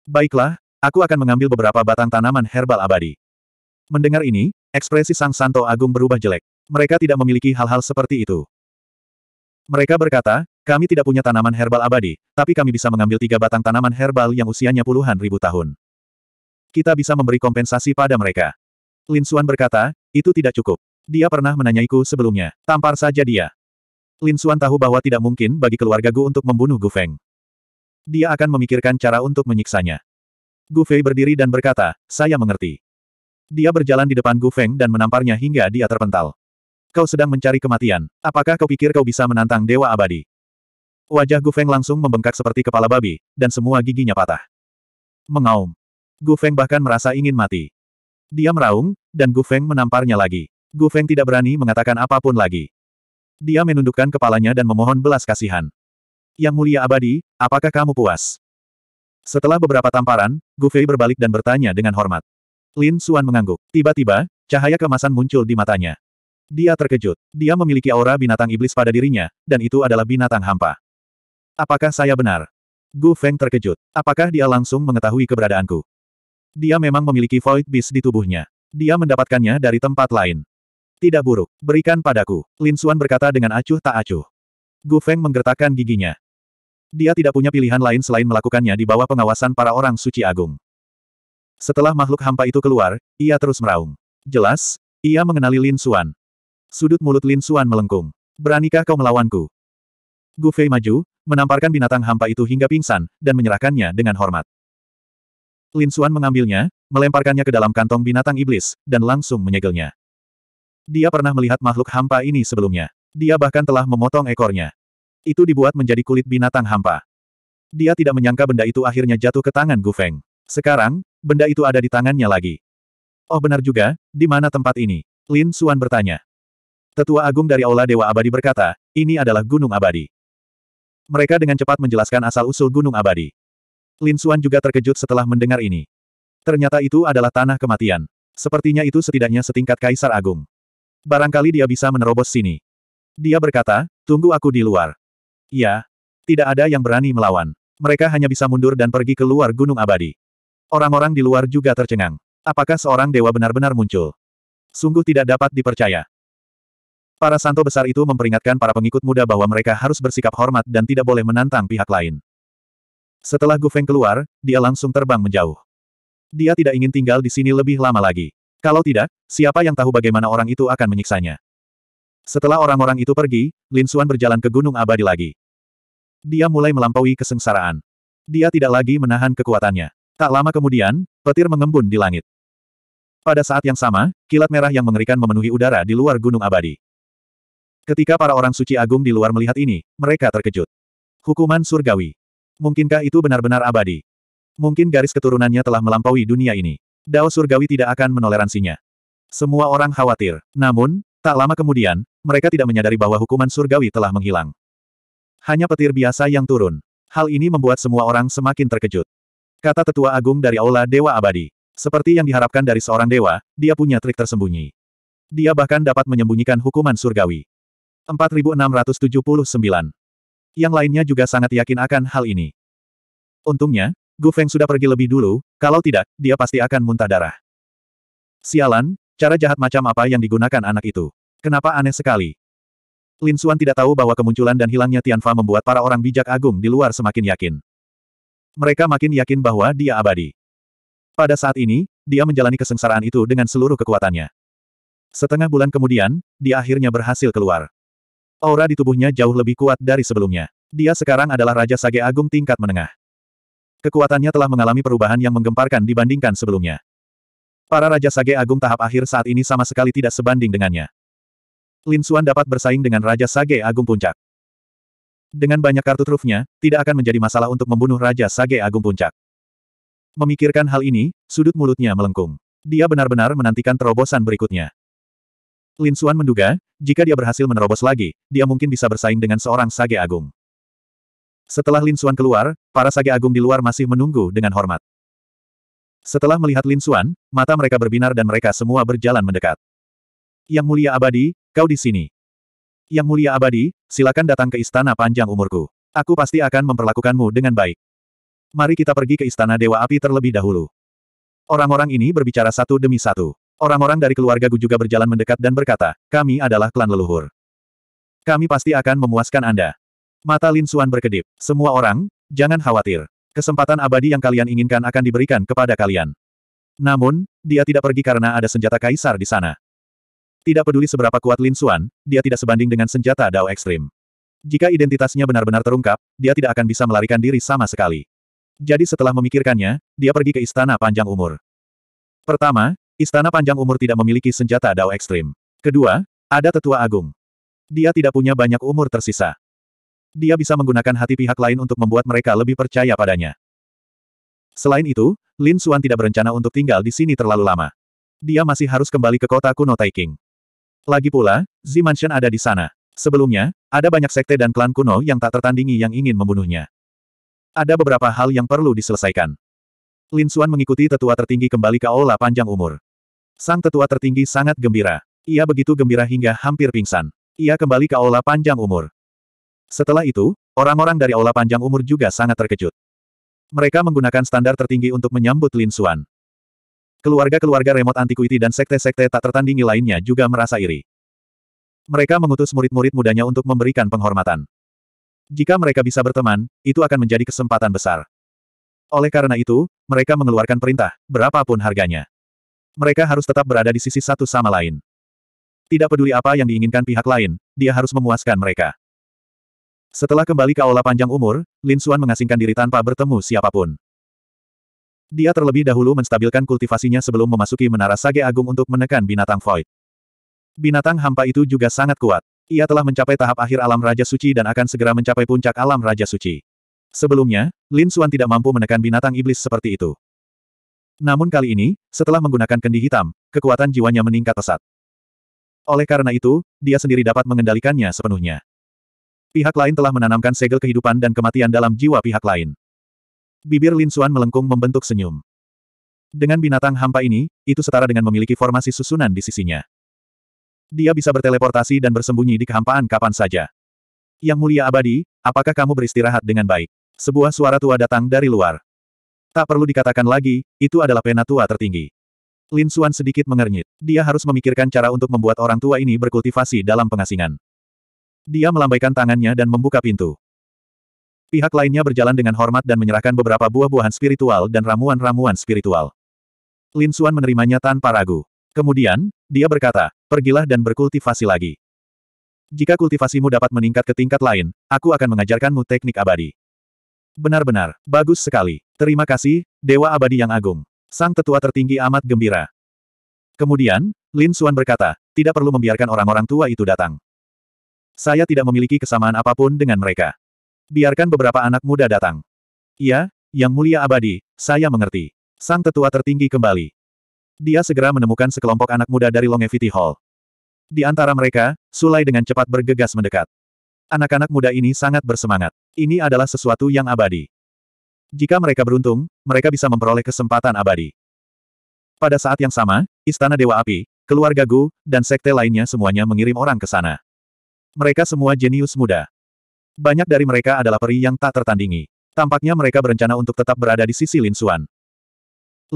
Baiklah, aku akan mengambil beberapa batang tanaman herbal abadi. Mendengar ini, ekspresi Sang Santo Agung berubah jelek. Mereka tidak memiliki hal-hal seperti itu. Mereka berkata, kami tidak punya tanaman herbal abadi, tapi kami bisa mengambil tiga batang tanaman herbal yang usianya puluhan ribu tahun. Kita bisa memberi kompensasi pada mereka. Lin Xuan berkata, itu tidak cukup. Dia pernah menanyaiku sebelumnya. Tampar saja dia. Lin Suan tahu bahwa tidak mungkin bagi keluarga Gu untuk membunuh Gu Feng. Dia akan memikirkan cara untuk menyiksanya. Gu Fei berdiri dan berkata, saya mengerti. Dia berjalan di depan Gu Feng dan menamparnya hingga dia terpental. Kau sedang mencari kematian. Apakah kau pikir kau bisa menantang Dewa Abadi? Wajah Gu Feng langsung membengkak seperti kepala babi, dan semua giginya patah. Mengaum. Gu Feng bahkan merasa ingin mati. Dia meraung, dan Gu Feng menamparnya lagi. Gu Feng tidak berani mengatakan apapun lagi. Dia menundukkan kepalanya dan memohon belas kasihan. Yang mulia abadi, apakah kamu puas? Setelah beberapa tamparan, Gu Fei berbalik dan bertanya dengan hormat. Lin Xuan mengangguk. Tiba-tiba, cahaya kemasan muncul di matanya. Dia terkejut. Dia memiliki aura binatang iblis pada dirinya, dan itu adalah binatang hampa. Apakah saya benar? Gu Feng terkejut. Apakah dia langsung mengetahui keberadaanku? Dia memang memiliki void beast di tubuhnya. Dia mendapatkannya dari tempat lain. Tidak buruk, berikan padaku, Lin Xuan berkata dengan acuh tak acuh. Gu Feng menggertakkan giginya. Dia tidak punya pilihan lain selain melakukannya di bawah pengawasan para orang suci agung. Setelah makhluk hampa itu keluar, ia terus meraung. Jelas, ia mengenali Lin Xuan. Sudut mulut Lin Xuan melengkung. Beranikah kau melawanku? Gu Fei maju, menamparkan binatang hampa itu hingga pingsan, dan menyerahkannya dengan hormat. Lin Xuan mengambilnya, melemparkannya ke dalam kantong binatang iblis, dan langsung menyegelnya. Dia pernah melihat makhluk hampa ini sebelumnya. Dia bahkan telah memotong ekornya. Itu dibuat menjadi kulit binatang hampa. Dia tidak menyangka benda itu akhirnya jatuh ke tangan Gu Feng. Sekarang, benda itu ada di tangannya lagi. Oh benar juga, di mana tempat ini? Lin Suan bertanya. Tetua Agung dari Aula Dewa Abadi berkata, ini adalah Gunung Abadi. Mereka dengan cepat menjelaskan asal-usul Gunung Abadi. Lin Suan juga terkejut setelah mendengar ini. Ternyata itu adalah tanah kematian. Sepertinya itu setidaknya setingkat Kaisar Agung. Barangkali dia bisa menerobos sini. Dia berkata, tunggu aku di luar. Ya. Tidak ada yang berani melawan. Mereka hanya bisa mundur dan pergi ke luar gunung abadi. Orang-orang di luar juga tercengang. Apakah seorang dewa benar-benar muncul? Sungguh tidak dapat dipercaya. Para santo besar itu memperingatkan para pengikut muda bahwa mereka harus bersikap hormat dan tidak boleh menantang pihak lain. Setelah Gu Feng keluar, dia langsung terbang menjauh. Dia tidak ingin tinggal di sini lebih lama lagi. Kalau tidak, siapa yang tahu bagaimana orang itu akan menyiksanya. Setelah orang-orang itu pergi, Lin Xuan berjalan ke Gunung Abadi lagi. Dia mulai melampaui kesengsaraan. Dia tidak lagi menahan kekuatannya. Tak lama kemudian, petir mengembun di langit. Pada saat yang sama, kilat merah yang mengerikan memenuhi udara di luar Gunung Abadi. Ketika para orang suci agung di luar melihat ini, mereka terkejut. Hukuman surgawi. Mungkinkah itu benar-benar abadi? Mungkin garis keturunannya telah melampaui dunia ini. Dao Surgawi tidak akan menoleransinya. Semua orang khawatir. Namun, tak lama kemudian, mereka tidak menyadari bahwa hukuman surgawi telah menghilang. Hanya petir biasa yang turun. Hal ini membuat semua orang semakin terkejut. Kata tetua agung dari Aula Dewa Abadi. Seperti yang diharapkan dari seorang dewa, dia punya trik tersembunyi. Dia bahkan dapat menyembunyikan hukuman surgawi. 4679. Yang lainnya juga sangat yakin akan hal ini. Untungnya, Gu Feng sudah pergi lebih dulu, kalau tidak, dia pasti akan muntah darah. Sialan, cara jahat macam apa yang digunakan anak itu? Kenapa aneh sekali? Lin Suan tidak tahu bahwa kemunculan dan hilangnya Tianfa membuat para orang bijak agung di luar semakin yakin. Mereka makin yakin bahwa dia abadi. Pada saat ini, dia menjalani kesengsaraan itu dengan seluruh kekuatannya. Setengah bulan kemudian, dia akhirnya berhasil keluar. Aura di tubuhnya jauh lebih kuat dari sebelumnya. Dia sekarang adalah Raja Sage Agung tingkat menengah. Kekuatannya telah mengalami perubahan yang menggemparkan dibandingkan sebelumnya. Para Raja Sage Agung tahap akhir saat ini sama sekali tidak sebanding dengannya. Lin Xuan dapat bersaing dengan Raja Sage Agung Puncak. Dengan banyak kartu trufnya, tidak akan menjadi masalah untuk membunuh Raja Sage Agung Puncak. Memikirkan hal ini, sudut mulutnya melengkung. Dia benar-benar menantikan terobosan berikutnya. Lin Xuan menduga, jika dia berhasil menerobos lagi, dia mungkin bisa bersaing dengan seorang Sage Agung. Setelah Lin Xuan keluar, para sage agung di luar masih menunggu dengan hormat. Setelah melihat Lin Xuan, mata mereka berbinar dan mereka semua berjalan mendekat. Yang Mulia Abadi, kau di sini. Yang Mulia Abadi, silakan datang ke Istana Panjang Umurku. Aku pasti akan memperlakukanmu dengan baik. Mari kita pergi ke Istana Dewa Api terlebih dahulu. Orang-orang ini berbicara satu demi satu. Orang-orang dari keluarga Gu juga berjalan mendekat dan berkata, kami adalah klan leluhur. Kami pasti akan memuaskan Anda. Mata Lin Xuan berkedip. Semua orang, jangan khawatir. Kesempatan abadi yang kalian inginkan akan diberikan kepada kalian. Namun, dia tidak pergi karena ada senjata kaisar di sana. Tidak peduli seberapa kuat Lin Xuan, dia tidak sebanding dengan senjata Dao Ekstrim. Jika identitasnya benar-benar terungkap, dia tidak akan bisa melarikan diri sama sekali. Jadi setelah memikirkannya, dia pergi ke Istana Panjang Umur. Pertama, Istana Panjang Umur tidak memiliki senjata Dao Ekstrim. Kedua, ada Tetua Agung. Dia tidak punya banyak umur tersisa dia bisa menggunakan hati pihak lain untuk membuat mereka lebih percaya padanya. Selain itu, Lin Xuan tidak berencana untuk tinggal di sini terlalu lama. Dia masih harus kembali ke kota kuno Taiking. Lagi pula, Zi Mansion ada di sana. Sebelumnya, ada banyak sekte dan klan kuno yang tak tertandingi yang ingin membunuhnya. Ada beberapa hal yang perlu diselesaikan. Lin Xuan mengikuti tetua tertinggi kembali ke aula panjang umur. Sang tetua tertinggi sangat gembira. Ia begitu gembira hingga hampir pingsan. Ia kembali ke aula panjang umur. Setelah itu, orang-orang dari Aula Panjang Umur juga sangat terkejut. Mereka menggunakan standar tertinggi untuk menyambut Lin Xuan. Keluarga-keluarga remote antiquity dan sekte-sekte tak tertandingi lainnya juga merasa iri. Mereka mengutus murid-murid mudanya untuk memberikan penghormatan. Jika mereka bisa berteman, itu akan menjadi kesempatan besar. Oleh karena itu, mereka mengeluarkan perintah, berapapun harganya. Mereka harus tetap berada di sisi satu sama lain. Tidak peduli apa yang diinginkan pihak lain, dia harus memuaskan mereka. Setelah kembali ke aula panjang umur, Lin Xuan mengasingkan diri tanpa bertemu siapapun. Dia terlebih dahulu menstabilkan kultivasinya sebelum memasuki menara sage agung untuk menekan binatang void. Binatang hampa itu juga sangat kuat. Ia telah mencapai tahap akhir alam Raja Suci dan akan segera mencapai puncak alam Raja Suci. Sebelumnya, Lin Xuan tidak mampu menekan binatang iblis seperti itu. Namun kali ini, setelah menggunakan kendi hitam, kekuatan jiwanya meningkat pesat. Oleh karena itu, dia sendiri dapat mengendalikannya sepenuhnya. Pihak lain telah menanamkan segel kehidupan dan kematian dalam jiwa pihak lain. Bibir Lin Xuan melengkung membentuk senyum. Dengan binatang hampa ini, itu setara dengan memiliki formasi susunan di sisinya. Dia bisa berteleportasi dan bersembunyi di kehampaan kapan saja. Yang mulia abadi, apakah kamu beristirahat dengan baik? Sebuah suara tua datang dari luar. Tak perlu dikatakan lagi, itu adalah pena tua tertinggi. Lin Xuan sedikit mengernyit. Dia harus memikirkan cara untuk membuat orang tua ini berkultivasi dalam pengasingan. Dia melambaikan tangannya dan membuka pintu. Pihak lainnya berjalan dengan hormat dan menyerahkan beberapa buah-buahan spiritual dan ramuan-ramuan spiritual. Lin Xuan menerimanya tanpa ragu. Kemudian, dia berkata, pergilah dan berkultivasi lagi. Jika kultivasimu dapat meningkat ke tingkat lain, aku akan mengajarkanmu teknik abadi. Benar-benar, bagus sekali. Terima kasih, Dewa Abadi yang agung. Sang tetua tertinggi amat gembira. Kemudian, Lin Xuan berkata, tidak perlu membiarkan orang-orang tua itu datang. Saya tidak memiliki kesamaan apapun dengan mereka. Biarkan beberapa anak muda datang. Ya, Yang Mulia Abadi, saya mengerti. Sang tetua tertinggi kembali. Dia segera menemukan sekelompok anak muda dari Longevity Hall. Di antara mereka, Sulai dengan cepat bergegas mendekat. Anak-anak muda ini sangat bersemangat. Ini adalah sesuatu yang abadi. Jika mereka beruntung, mereka bisa memperoleh kesempatan abadi. Pada saat yang sama, Istana Dewa Api, keluarga Gu, dan sekte lainnya semuanya mengirim orang ke sana. Mereka semua jenius muda. Banyak dari mereka adalah peri yang tak tertandingi. Tampaknya mereka berencana untuk tetap berada di sisi Lin Xuan.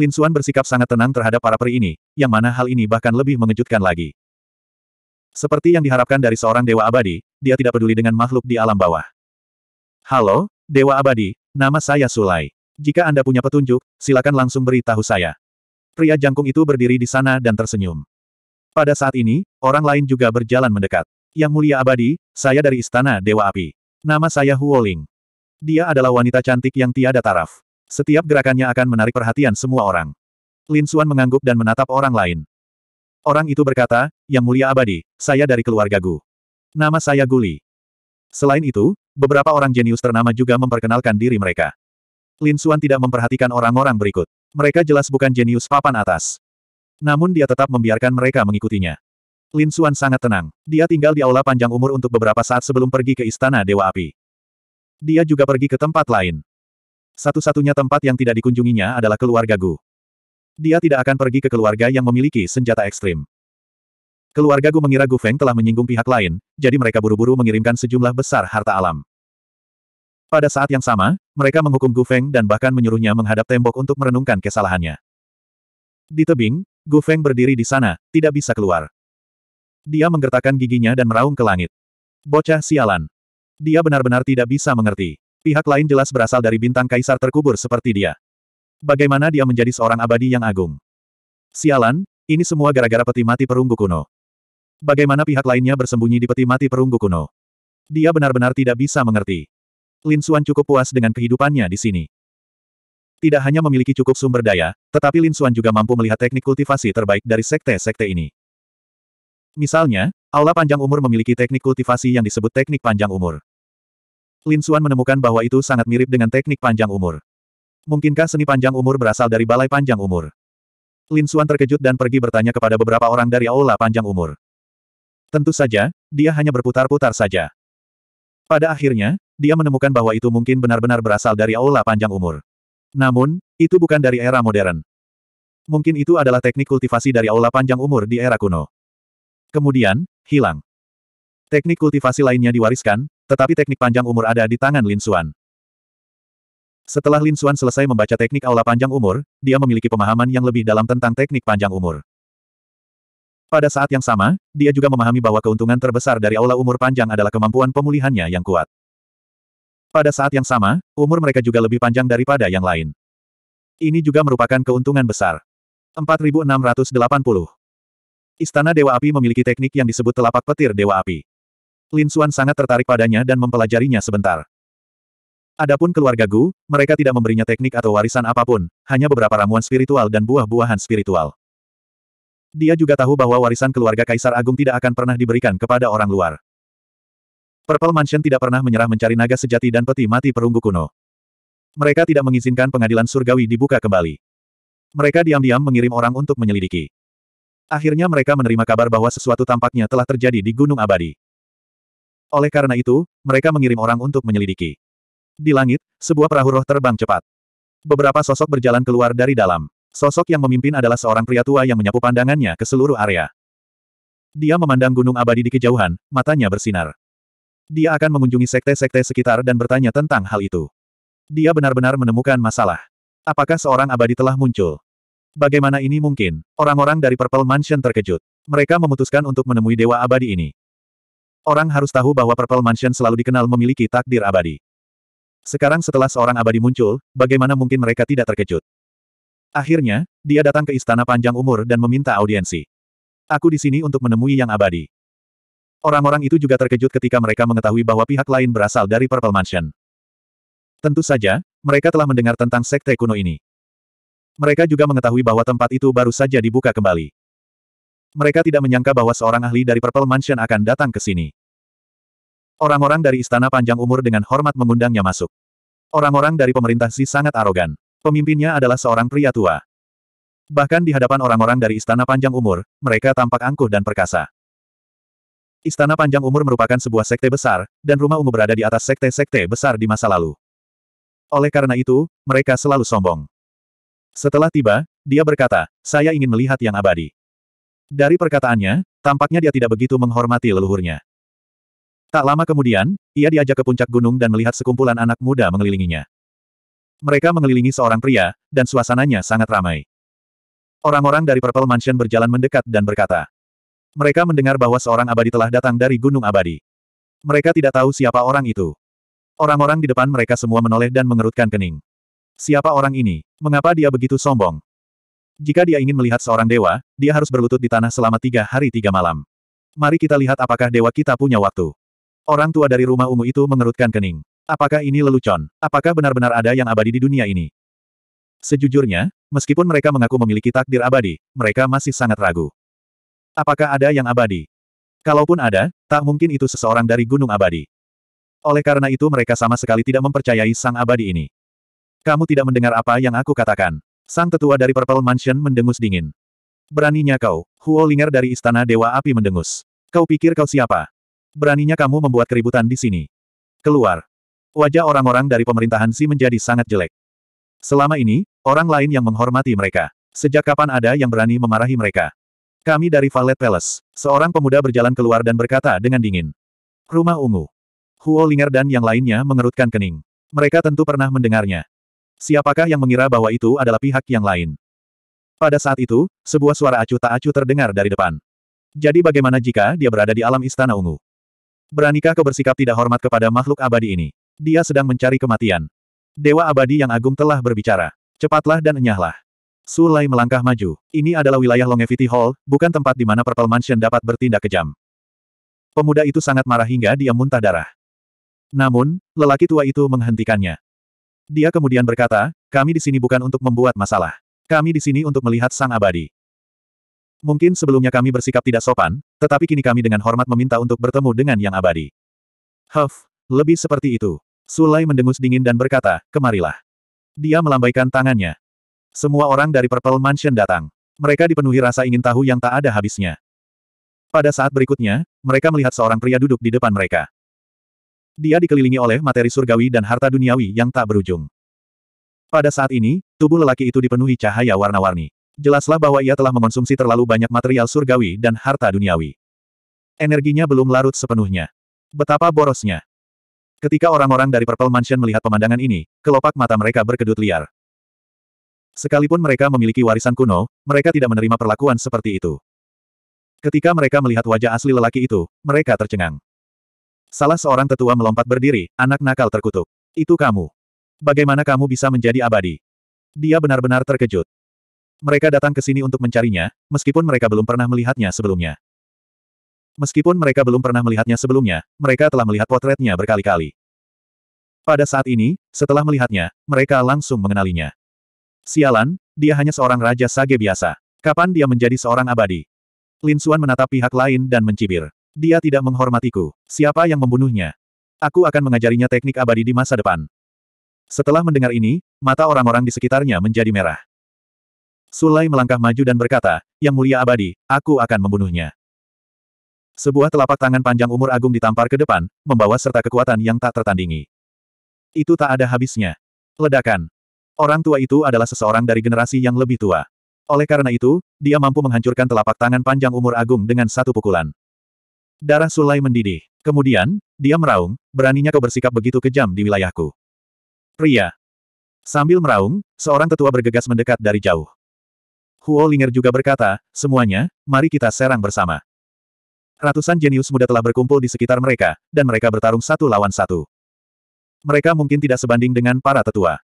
Lin Xuan bersikap sangat tenang terhadap para peri ini, yang mana hal ini bahkan lebih mengejutkan lagi. Seperti yang diharapkan dari seorang dewa abadi, dia tidak peduli dengan makhluk di alam bawah. Halo, dewa abadi, nama saya Sulai. Jika Anda punya petunjuk, silakan langsung beritahu saya. Pria jangkung itu berdiri di sana dan tersenyum. Pada saat ini, orang lain juga berjalan mendekat. Yang mulia abadi, saya dari Istana Dewa Api. Nama saya Huoling. Dia adalah wanita cantik yang tiada taraf. Setiap gerakannya akan menarik perhatian semua orang. Lin Xuan mengangguk dan menatap orang lain. Orang itu berkata, Yang mulia abadi, saya dari keluarga Gu. Nama saya Guli. Selain itu, beberapa orang jenius ternama juga memperkenalkan diri mereka. Lin Xuan tidak memperhatikan orang-orang berikut. Mereka jelas bukan jenius papan atas. Namun dia tetap membiarkan mereka mengikutinya. Lin Xuan sangat tenang. Dia tinggal di aula panjang umur untuk beberapa saat sebelum pergi ke Istana Dewa Api. Dia juga pergi ke tempat lain. Satu-satunya tempat yang tidak dikunjunginya adalah keluarga Gu. Dia tidak akan pergi ke keluarga yang memiliki senjata ekstrim. Keluarga Gu mengira Gu Feng telah menyinggung pihak lain, jadi mereka buru-buru mengirimkan sejumlah besar harta alam. Pada saat yang sama, mereka menghukum Gu Feng dan bahkan menyuruhnya menghadap tembok untuk merenungkan kesalahannya. Di tebing, Gu Feng berdiri di sana, tidak bisa keluar. Dia menggertakkan giginya dan meraung ke langit. Bocah sialan. Dia benar-benar tidak bisa mengerti. Pihak lain jelas berasal dari bintang kaisar terkubur seperti dia. Bagaimana dia menjadi seorang abadi yang agung? Sialan, ini semua gara-gara peti mati perunggu kuno. Bagaimana pihak lainnya bersembunyi di peti mati perunggu kuno? Dia benar-benar tidak bisa mengerti. Lin Xuan cukup puas dengan kehidupannya di sini. Tidak hanya memiliki cukup sumber daya, tetapi Lin Xuan juga mampu melihat teknik kultivasi terbaik dari sekte-sekte ini. Misalnya, aula panjang umur memiliki teknik kultivasi yang disebut teknik panjang umur. Lin Xuan menemukan bahwa itu sangat mirip dengan teknik panjang umur. Mungkinkah seni panjang umur berasal dari balai panjang umur? Lin Xuan terkejut dan pergi bertanya kepada beberapa orang dari aula panjang umur. Tentu saja, dia hanya berputar-putar saja. Pada akhirnya, dia menemukan bahwa itu mungkin benar-benar berasal dari aula panjang umur. Namun, itu bukan dari era modern. Mungkin itu adalah teknik kultivasi dari aula panjang umur di era kuno. Kemudian, hilang. Teknik kultivasi lainnya diwariskan, tetapi teknik panjang umur ada di tangan Lin Xuan. Setelah Lin Xuan selesai membaca teknik aula panjang umur, dia memiliki pemahaman yang lebih dalam tentang teknik panjang umur. Pada saat yang sama, dia juga memahami bahwa keuntungan terbesar dari aula umur panjang adalah kemampuan pemulihannya yang kuat. Pada saat yang sama, umur mereka juga lebih panjang daripada yang lain. Ini juga merupakan keuntungan besar. 4680 Istana Dewa Api memiliki teknik yang disebut telapak petir Dewa Api. Lin Xuan sangat tertarik padanya dan mempelajarinya sebentar. Adapun keluarga Gu, mereka tidak memberinya teknik atau warisan apapun, hanya beberapa ramuan spiritual dan buah-buahan spiritual. Dia juga tahu bahwa warisan keluarga Kaisar Agung tidak akan pernah diberikan kepada orang luar. Purple Mansion tidak pernah menyerah mencari naga sejati dan peti mati perunggu kuno. Mereka tidak mengizinkan pengadilan surgawi dibuka kembali. Mereka diam-diam mengirim orang untuk menyelidiki. Akhirnya mereka menerima kabar bahwa sesuatu tampaknya telah terjadi di Gunung Abadi. Oleh karena itu, mereka mengirim orang untuk menyelidiki. Di langit, sebuah perahu roh terbang cepat. Beberapa sosok berjalan keluar dari dalam. Sosok yang memimpin adalah seorang pria tua yang menyapu pandangannya ke seluruh area. Dia memandang Gunung Abadi di kejauhan, matanya bersinar. Dia akan mengunjungi sekte-sekte sekitar dan bertanya tentang hal itu. Dia benar-benar menemukan masalah. Apakah seorang abadi telah muncul? Bagaimana ini mungkin? Orang-orang dari Purple Mansion terkejut. Mereka memutuskan untuk menemui Dewa Abadi ini. Orang harus tahu bahwa Purple Mansion selalu dikenal memiliki takdir abadi. Sekarang setelah seorang abadi muncul, bagaimana mungkin mereka tidak terkejut? Akhirnya, dia datang ke istana panjang umur dan meminta audiensi. Aku di sini untuk menemui yang abadi. Orang-orang itu juga terkejut ketika mereka mengetahui bahwa pihak lain berasal dari Purple Mansion. Tentu saja, mereka telah mendengar tentang sekte kuno ini. Mereka juga mengetahui bahwa tempat itu baru saja dibuka kembali. Mereka tidak menyangka bahwa seorang ahli dari Purple Mansion akan datang ke sini. Orang-orang dari Istana Panjang Umur dengan hormat mengundangnya masuk. Orang-orang dari pemerintah si sangat arogan. Pemimpinnya adalah seorang pria tua. Bahkan di hadapan orang-orang dari Istana Panjang Umur, mereka tampak angkuh dan perkasa. Istana Panjang Umur merupakan sebuah sekte besar, dan rumah ungu berada di atas sekte-sekte besar di masa lalu. Oleh karena itu, mereka selalu sombong. Setelah tiba, dia berkata, saya ingin melihat yang abadi. Dari perkataannya, tampaknya dia tidak begitu menghormati leluhurnya. Tak lama kemudian, ia diajak ke puncak gunung dan melihat sekumpulan anak muda mengelilinginya. Mereka mengelilingi seorang pria, dan suasananya sangat ramai. Orang-orang dari Purple Mansion berjalan mendekat dan berkata. Mereka mendengar bahwa seorang abadi telah datang dari Gunung Abadi. Mereka tidak tahu siapa orang itu. Orang-orang di depan mereka semua menoleh dan mengerutkan kening. Siapa orang ini? Mengapa dia begitu sombong? Jika dia ingin melihat seorang dewa, dia harus berlutut di tanah selama tiga hari tiga malam. Mari kita lihat apakah dewa kita punya waktu. Orang tua dari rumah ungu itu mengerutkan kening. Apakah ini lelucon? Apakah benar-benar ada yang abadi di dunia ini? Sejujurnya, meskipun mereka mengaku memiliki takdir abadi, mereka masih sangat ragu. Apakah ada yang abadi? Kalaupun ada, tak mungkin itu seseorang dari gunung abadi. Oleh karena itu mereka sama sekali tidak mempercayai sang abadi ini. Kamu tidak mendengar apa yang aku katakan. Sang tetua dari Purple Mansion mendengus dingin. Beraninya kau, Huo Linger dari Istana Dewa Api mendengus. Kau pikir kau siapa? Beraninya kamu membuat keributan di sini. Keluar. Wajah orang-orang dari pemerintahan Si menjadi sangat jelek. Selama ini, orang lain yang menghormati mereka. Sejak kapan ada yang berani memarahi mereka? Kami dari Valet Palace. Seorang pemuda berjalan keluar dan berkata dengan dingin. Rumah ungu. Huo Linger dan yang lainnya mengerutkan kening. Mereka tentu pernah mendengarnya. Siapakah yang mengira bahwa itu adalah pihak yang lain? Pada saat itu, sebuah suara acuh tak acuh terdengar dari depan. Jadi bagaimana jika dia berada di alam istana ungu? Beranikah kau bersikap tidak hormat kepada makhluk abadi ini? Dia sedang mencari kematian. Dewa abadi yang agung telah berbicara. Cepatlah dan enyahlah. Sulai melangkah maju. Ini adalah wilayah Longevity Hall, bukan tempat di mana Purple Mansion dapat bertindak kejam. Pemuda itu sangat marah hingga dia muntah darah. Namun, lelaki tua itu menghentikannya. Dia kemudian berkata, kami di sini bukan untuk membuat masalah. Kami di sini untuk melihat sang abadi. Mungkin sebelumnya kami bersikap tidak sopan, tetapi kini kami dengan hormat meminta untuk bertemu dengan yang abadi. Huff, lebih seperti itu. Sulai mendengus dingin dan berkata, kemarilah. Dia melambaikan tangannya. Semua orang dari Purple Mansion datang. Mereka dipenuhi rasa ingin tahu yang tak ada habisnya. Pada saat berikutnya, mereka melihat seorang pria duduk di depan mereka. Dia dikelilingi oleh materi surgawi dan harta duniawi yang tak berujung. Pada saat ini, tubuh lelaki itu dipenuhi cahaya warna-warni. Jelaslah bahwa ia telah mengonsumsi terlalu banyak material surgawi dan harta duniawi. Energinya belum larut sepenuhnya. Betapa borosnya. Ketika orang-orang dari Purple Mansion melihat pemandangan ini, kelopak mata mereka berkedut liar. Sekalipun mereka memiliki warisan kuno, mereka tidak menerima perlakuan seperti itu. Ketika mereka melihat wajah asli lelaki itu, mereka tercengang. Salah seorang tetua melompat berdiri, anak nakal terkutuk. Itu kamu. Bagaimana kamu bisa menjadi abadi? Dia benar-benar terkejut. Mereka datang ke sini untuk mencarinya, meskipun mereka belum pernah melihatnya sebelumnya. Meskipun mereka belum pernah melihatnya sebelumnya, mereka telah melihat potretnya berkali-kali. Pada saat ini, setelah melihatnya, mereka langsung mengenalinya. Sialan, dia hanya seorang raja sage biasa. Kapan dia menjadi seorang abadi? Lin Suan menatap pihak lain dan mencibir. Dia tidak menghormatiku. Siapa yang membunuhnya? Aku akan mengajarinya teknik abadi di masa depan. Setelah mendengar ini, mata orang-orang di sekitarnya menjadi merah. Sulai melangkah maju dan berkata, Yang mulia abadi, aku akan membunuhnya. Sebuah telapak tangan panjang umur agung ditampar ke depan, membawa serta kekuatan yang tak tertandingi. Itu tak ada habisnya. Ledakan. Orang tua itu adalah seseorang dari generasi yang lebih tua. Oleh karena itu, dia mampu menghancurkan telapak tangan panjang umur agung dengan satu pukulan. Darah Sulai mendidih. Kemudian, dia meraung, beraninya kau bersikap begitu kejam di wilayahku. Pria. Sambil meraung, seorang tetua bergegas mendekat dari jauh. Huo Linger juga berkata, semuanya, mari kita serang bersama. Ratusan jenius muda telah berkumpul di sekitar mereka, dan mereka bertarung satu lawan satu. Mereka mungkin tidak sebanding dengan para tetua.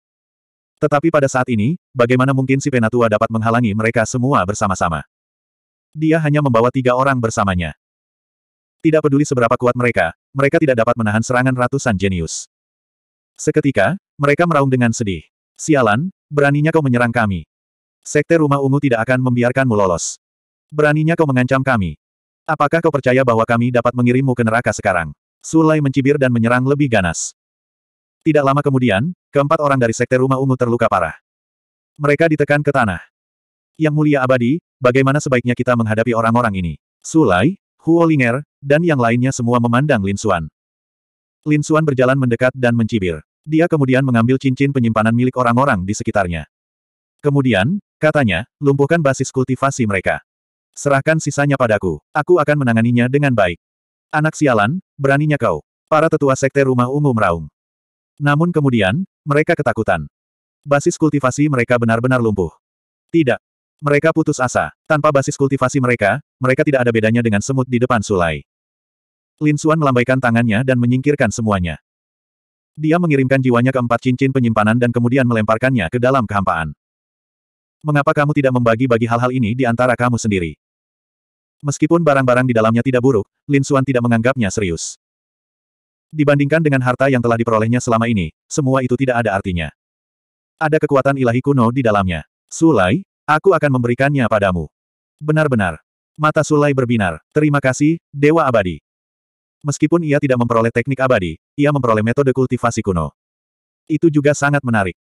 Tetapi pada saat ini, bagaimana mungkin si penatua dapat menghalangi mereka semua bersama-sama? Dia hanya membawa tiga orang bersamanya. Tidak peduli seberapa kuat mereka, mereka tidak dapat menahan serangan ratusan jenius. Seketika, mereka meraung dengan sedih. Sialan, beraninya kau menyerang kami. Sekte Rumah Ungu tidak akan membiarkanmu lolos. Beraninya kau mengancam kami. Apakah kau percaya bahwa kami dapat mengirimmu ke neraka sekarang? Sulai mencibir dan menyerang lebih ganas. Tidak lama kemudian, keempat orang dari Sekte Rumah Ungu terluka parah. Mereka ditekan ke tanah. Yang mulia abadi, bagaimana sebaiknya kita menghadapi orang-orang ini? Sulai, Huo Linger, dan yang lainnya semua memandang Lin Xuan. Lin Xuan berjalan mendekat dan mencibir. Dia kemudian mengambil cincin penyimpanan milik orang-orang di sekitarnya. Kemudian, katanya, lumpuhkan basis kultivasi mereka. Serahkan sisanya padaku. Aku akan menanganinya dengan baik. Anak sialan, beraninya kau. Para tetua sekte rumah ungu meraung. Namun kemudian, mereka ketakutan. Basis kultivasi mereka benar-benar lumpuh. Tidak, mereka putus asa. Tanpa basis kultivasi mereka, mereka tidak ada bedanya dengan semut di depan sulai. Lin Xuan melambaikan tangannya dan menyingkirkan semuanya. Dia mengirimkan jiwanya ke empat cincin penyimpanan dan kemudian melemparkannya ke dalam kehampaan. Mengapa kamu tidak membagi-bagi hal-hal ini di antara kamu sendiri? Meskipun barang-barang di dalamnya tidak buruk, Lin Xuan tidak menganggapnya serius. Dibandingkan dengan harta yang telah diperolehnya selama ini, semua itu tidak ada artinya. Ada kekuatan ilahi kuno di dalamnya. Sulai, Aku akan memberikannya padamu. Benar-benar. Mata Sulai berbinar. Terima kasih, Dewa Abadi. Meskipun ia tidak memperoleh teknik abadi, ia memperoleh metode kultivasi kuno. Itu juga sangat menarik.